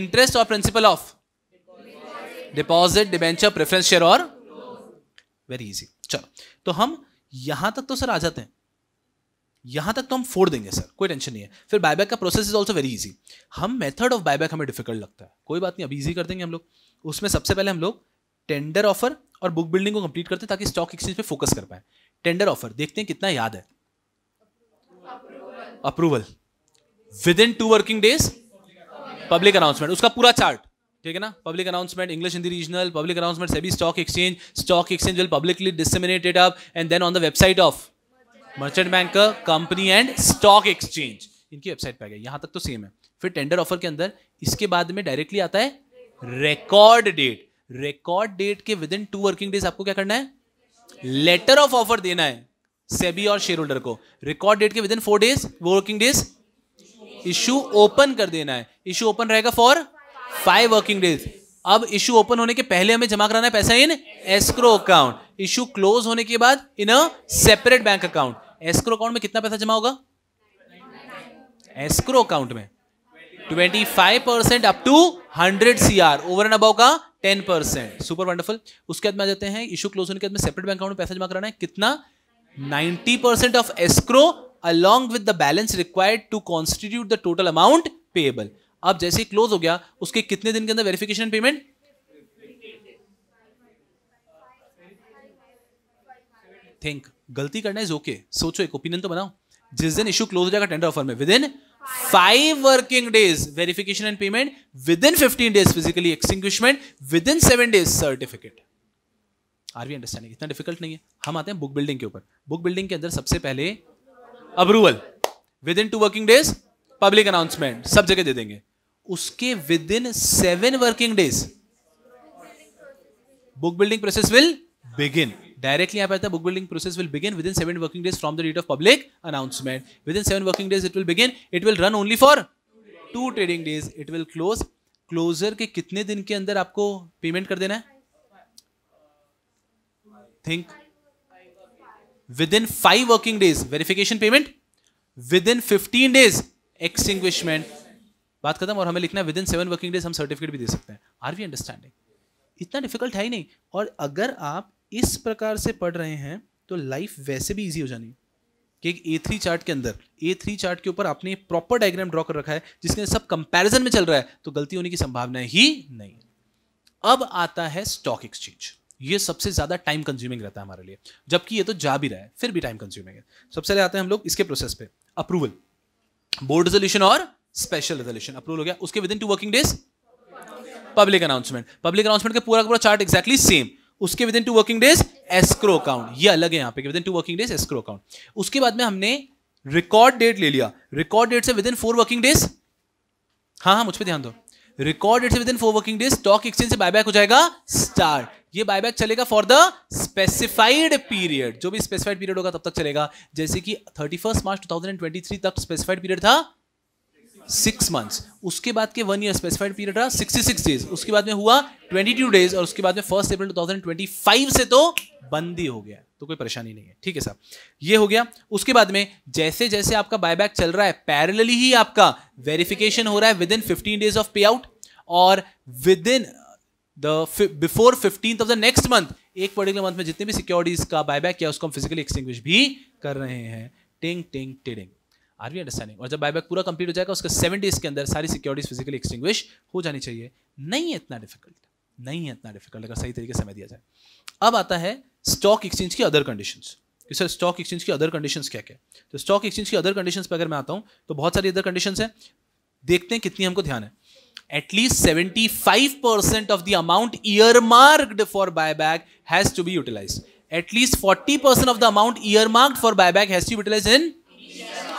interest और principal of deposit debenture preference share और वेरी इजी चलो तो हम यहां तक तो सर आ जाते हैं यहाँ तक तो हम फोड़ देंगे सर कोई टेंशन नहीं है फिर बायबैक का process is also very easy हम मेथड ऑफ बायबैक हमें डिफिकल्ट लगता है कोई बात नहीं अभी ईजी कर देंगे हम लोग उसमें सबसे पहले हम लोग टेंडर ऑफर और बुक बिल्डिंग को कंप्लीट करते हैं ताकि स्टॉक एक्सचेंज पे फोकस कर पाए टेंडर ऑफर देखते हैं कितना याद है approval within two working days public announcement उसका पूरा चार्ट ठीक है ना public announcement English Hindi regional public announcement सभी stock exchange stock exchange will publicly disseminated up and then on the website of merchant bank company and stock exchange इनकी वेबसाइट पे आ गया यहां तक तो सेम है फिर टेंडर ऑफर के अंदर इसके बाद में डायरेक्टली आता है रिकॉर्ड डेट रिकॉर्ड डेट के within two working days आपको क्या करना है लेटर ऑफ ऑफर देना है सेबी और शेयर होल्डर को रिकॉर्ड डेट के within four days working days issue open कर देना है इशू ओपन रहेगा फॉर फाइव वर्किंग डेज अब इशू ओपन होने के पहले हमें जमा कराना है पैसा in escrow account issue close होने के बाद in a separate bank account escrow account में कितना पैसा जमा होगा एस्क्रो अकाउंट में 25 percent up to 100 CR over and about का 10 परसेंट सुपर वंडरफुल उसके बाद में आ जाते हैं इशू क्लोज होने के बाद सेपरेट बैंक अकाउंट में पैसा जमा कराना है कितना 90 percent of escrow along with the balance required to constitute the total amount payable अब जैसे ही क्लोज हो गया उसके कितने दिन के अंदर वेरिफिकेशन पेमेंट थिंक गलती करना इज ओके सोचो एक ओपिनियन तो बनाओ जिस दिन इशू क्लोज हो जाएगा टेंडर ऑफर में within five working days verification and payment within fifteen days physically extinguishment within seven days certificate are we understanding इतना डिफिकल्ट नहीं है हम आते हैं बुक बिल्डिंग के ऊपर बुक बिल्डिंग के अंदर सबसे पहले approval within two working days public announcement सब जगह दे देंगे उसके within seven working days book building process will begin directly यहाँ पर आता है book building process will begin within seven working days from the date of public announcement within seven working days it will begin it will run only for two trading days it will close closure के कितने दिन के अंदर आपको पेमेंट कर देना है think within five working days verification payment within fifteen days extinguishment बात खत्म और हमें लिखना है within seven working days हम सर्टिफिकेट भी दे सकते हैं आर वी अंडरस्टैंडिंग इतना डिफिकल्ट है ही नहीं और अगर आप इस प्रकार से पढ़ रहे हैं तो लाइफ वैसे भी ईजी हो जानी कि एक ए थ्री चार्ट के अंदर ए थ्री चार्ट के ऊपर आपने प्रॉपर डायग्राम ड्रॉ कर रखा है जिसके सब कंपैरिजन में चल रहा है तो गलती होने की संभावना ही नहीं अब आता है स्टॉक एक्सचेंज ये सबसे ज्यादा टाइम कंज्यूमिंग रहता है हमारे लिए जबकि ये तो जा भी रहा है फिर भी टाइम कंज्यूमिंग है सबसे पहले आते हैं हम लोग इसके प्रोसेस पे अप्रूवल बोर्ड रेजोल्यूशन और स्पेशल रेजोल्यूशन अप्रूवल हो गया उसके within two working days public announcement public announcement का पूरा पूरा चार्ट एक्जैक्टली सेम उसके within two working days escrow account ये अलग है यहाँ पे within two working days escrow account उसके बाद में हमने रिकॉर्ड डेट ले लिया रिकॉर्ड डेट से within four working days हाँ हाँ मुझ पर ध्यान दो रिकॉर्ड डेट से within four working days stock exchange से बायबैक हो जाएगा स्टार ये बायबैक चलेगा फॉर द स्पेसिफाइड पीरियड जो भी स्पेसिफाइड पीरियड होगा तब तक चलेगा जैसे कि thirty first March two thousand twenty three तक स्पेसिफाइड पीरियड था सिक्स मंथ्स उसके बाद के वन ईयर स्पेसिफाइड पीरियड रहा सिक्सटी सिक्स डेज उसके बाद में हुआ ट्वेंटी टू डेज और उसके बाद में first April two thousand twenty five से तो बंदी हो गया तो कोई परेशानी नहीं है ठीक है साहब ये हो गया उसके बाद में जैसे जैसे आपका बायबैक चल रहा है पैरेलली ही आपका वेरिफिकेशन हो रहा है within fifteen days of pay out और within the before fifteenth of the next month एक पर्टिकुलर मंथ में जितने भी सिक्योरिटीज का बायबैक किया उसको हम फिजिकली एक्सटिंग्विश भी कर रहे हैं टिंग टिंग टिडिंग आर वी अंडरस्टैंडिंग और जब बायबैक पूरा कंप्लीट हो जाएगा उसके सेवन डेज के अंदर सारी सिक्योरिटीज फिजिकली एक्सटिंग्विश हो जानी चाहिए नहीं है इतना डिफिकल्ट नहीं है इतना डिफिकल्ट अगर सही तरीके से समय दिया जाए अब आता है स्टॉक एक्सचेंज की अदर कंडीशन कि सर स्टॉक एक्सचेंज की अदर कंडीशन क्या क्या तो स्टॉक एक्सचेंज की अदर कंडीशन पर अगर मैं आता हूँ तो बहुत सारी अदर कंडीशन है देखते हैं कितनी हमको ध्यान है at least seventy five percent of the amount earmarked for bye back has to be utilise at least forty percent of the amount earmarked for bye back has to utilise in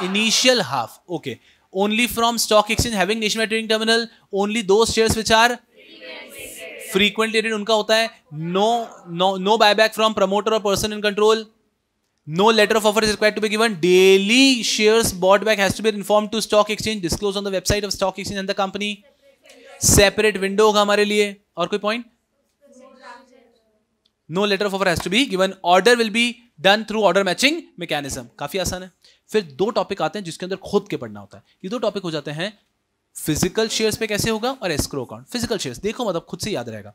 initial half okay only from stock exchange having national trading terminal only दो शेयर्स विच फ्रीक्वेंटली ट्रेडेड उनका होता है no no no buyback from promoter और person in control no letter of offer is require to be given daily share bought back has be inform to stock exchange disclose on the website of stock exchange and the company separate window होगा हमारे लिए और कोई point no letter of offer has be given order will be done through order matching mechanism काफी आसान है फिर दो टॉपिक आते हैं जिसके अंदर खोद के पढ़ना होता है ये दो टॉपिक हो जाते हैं फिजिकल शेयर्स पे कैसे होगा और एस्क्रो अकाउंट फिजिकल शेयर्स देखो मतलब खुद से याद रहेगा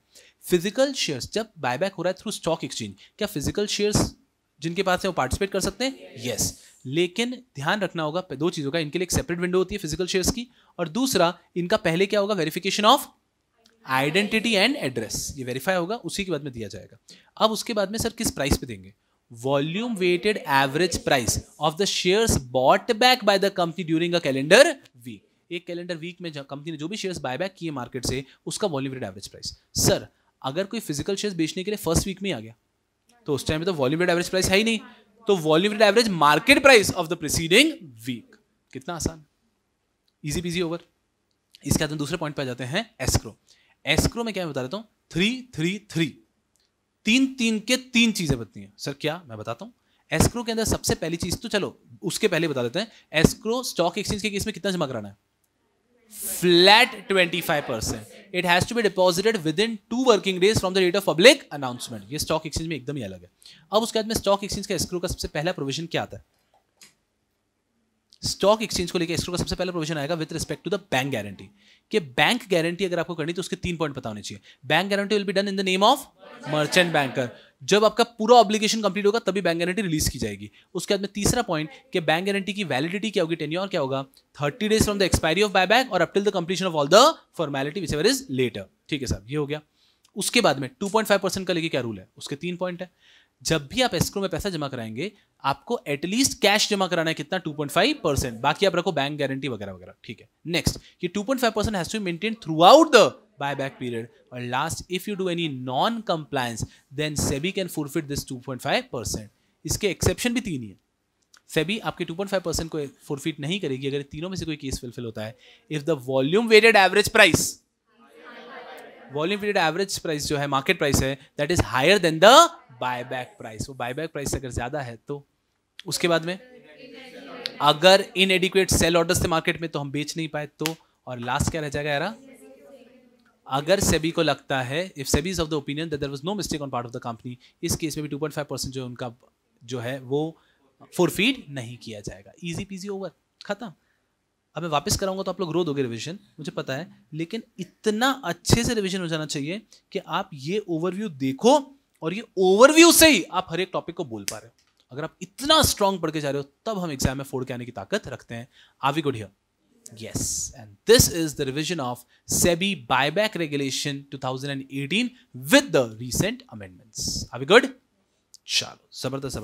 फिजिकल शेयर्स जब बायबैक हो रहा है थ्रू स्टॉक एक्सचेंज क्या फिजिकल शेयर्स जिनके पास है वो पार्टिसिपेट कर सकते हैं यस yes. yes. लेकिन ध्यान रखना होगा दो चीज़ों का इनके लिए एक सेपरेट विंडो होती है फिजिकल शेयर्स की और दूसरा इनका पहले क्या होगा verification of identity and address ये वेरीफाई होगा उसी के बाद में दिया जाएगा अब उसके बाद में सर किस प्राइस पे देंगे volume weighted average price of the shares bought back by the company during a calendar week एक कैलेंडर वीक में कंपनी ने जो भी शेयर्स बायबैक किए मार्केट से उसका volume weighted average price sir अगर कोई फिजिकल शेयर्स बेचने के लिए फर्स्ट वीक में आ गया तो उस टाइम में तो वॉल्यूम वेटेड एवरेज प्राइस है ही नहीं तो volume weighted average market price of the preceding week कितना आसान इजी पीजी ओवर इसके बाद हम दूसरे पॉइंट पर जाते हैं एस्क्रो एस्क्रो में क्या बता देता हूं थ्री थ्री थ्री तीन तीन के तीन चीजें बनती हैं सर क्या मैं बताता हूँ एस्क्रो के अंदर सबसे पहली चीज तो चलो उसके पहले बता देते हैं एस्क्रो स्टॉक एक्सचेंज के केस में कितना जमा कराना है flat five percent it has to be deposited within two working days from the date of public announcement ये स्टॉक एक्सचेंज में एकदम ही अलग है अब उसके बाद में स्टॉक एक्सचेंज का एस्क्रो का सबसे पहला प्रोविजन क्या आता है स्टॉक एक्सचेंज को लेकर एक्सक्रो सबसे पहला प्रोविजन आएगा with respect to the bank guarantee कि बैंक गारंटी अगर आपको करनी तो उसके तीन पॉइंट पता होने चाहिए bank guarantee will be done in the name of merchant banker जब आपका पूरा ऑब्लिगेशन कंप्लीट होगा तभी बैंक गारंटी रिलीज की जाएगी उसके बाद में तीसरा पॉइंट कि बैंक गारंटी की वैलिडिटी क्या होगी टेन और क्या होगा thirty days from the expiry of buy back और up till the completion of all the formality whichever is later ठीक है सर ये हो गया उसके बाद में 2.5 परसेंट का लेके क्या रूल है उसके तीन पॉइंट है जब भी आप एस्क्रो में पैसा जमा कराएंगे आपको एटलीस्ट कैश जमा कराना है कितना 2.5 परसेंट बाकी आप रखो बैंक गारंटी वगैरह वगैरह ठीक है नेक्स्ट कि 2.5 percent has to maintain throughout the bye back period और last if you do any non compliance then SEBI can forfeit this 2.5 percent इसके एक्सेप्शन भी तीन ही है सेबी आपके 2.5 परसेंट को फुलफिट नहीं करेगी अगर तीनों में से कोई केस फिलफिल होता है if the volume weighted average price volume weighted average price जो है मार्केट प्राइस है that is higher than the buyback price वो बायबैक प्राइस अगर ज़्यादा है तो उसके बाद में अगर इन एडिक्वेट सेल ऑर्डर थे मार्केट में तो हम बेच नहीं पाए तो और लास्ट क्या रह जाएगा यार अगर सेबी को लगता है if SEBI is of the opinion that there was no mistake on part of the company इस केस में भी 2.5 परसेंट जो उनका जो है वो फोरफीड नहीं किया जाएगा इजी पीजी ओवर खत्म अब मैं वापस कराऊंगा तो आप लोग रो दोगे रिविजन मुझे पता है लेकिन इतना अच्छे से रिविजन हो जाना चाहिए कि आप ये ओवरव्यू देखो और ये ओवरव्यू से ही आप हर एक टॉपिक को बोल पा रहे हो अगर आप इतना स्ट्रांग पढ़ के जा रहे हो तब हम एग्जाम में फोड़ के आने की ताकत रखते हैं are good here yes and this is the revision of SEBI buyback regulation 2018 with the recent amendments are good चलो जबरदस्त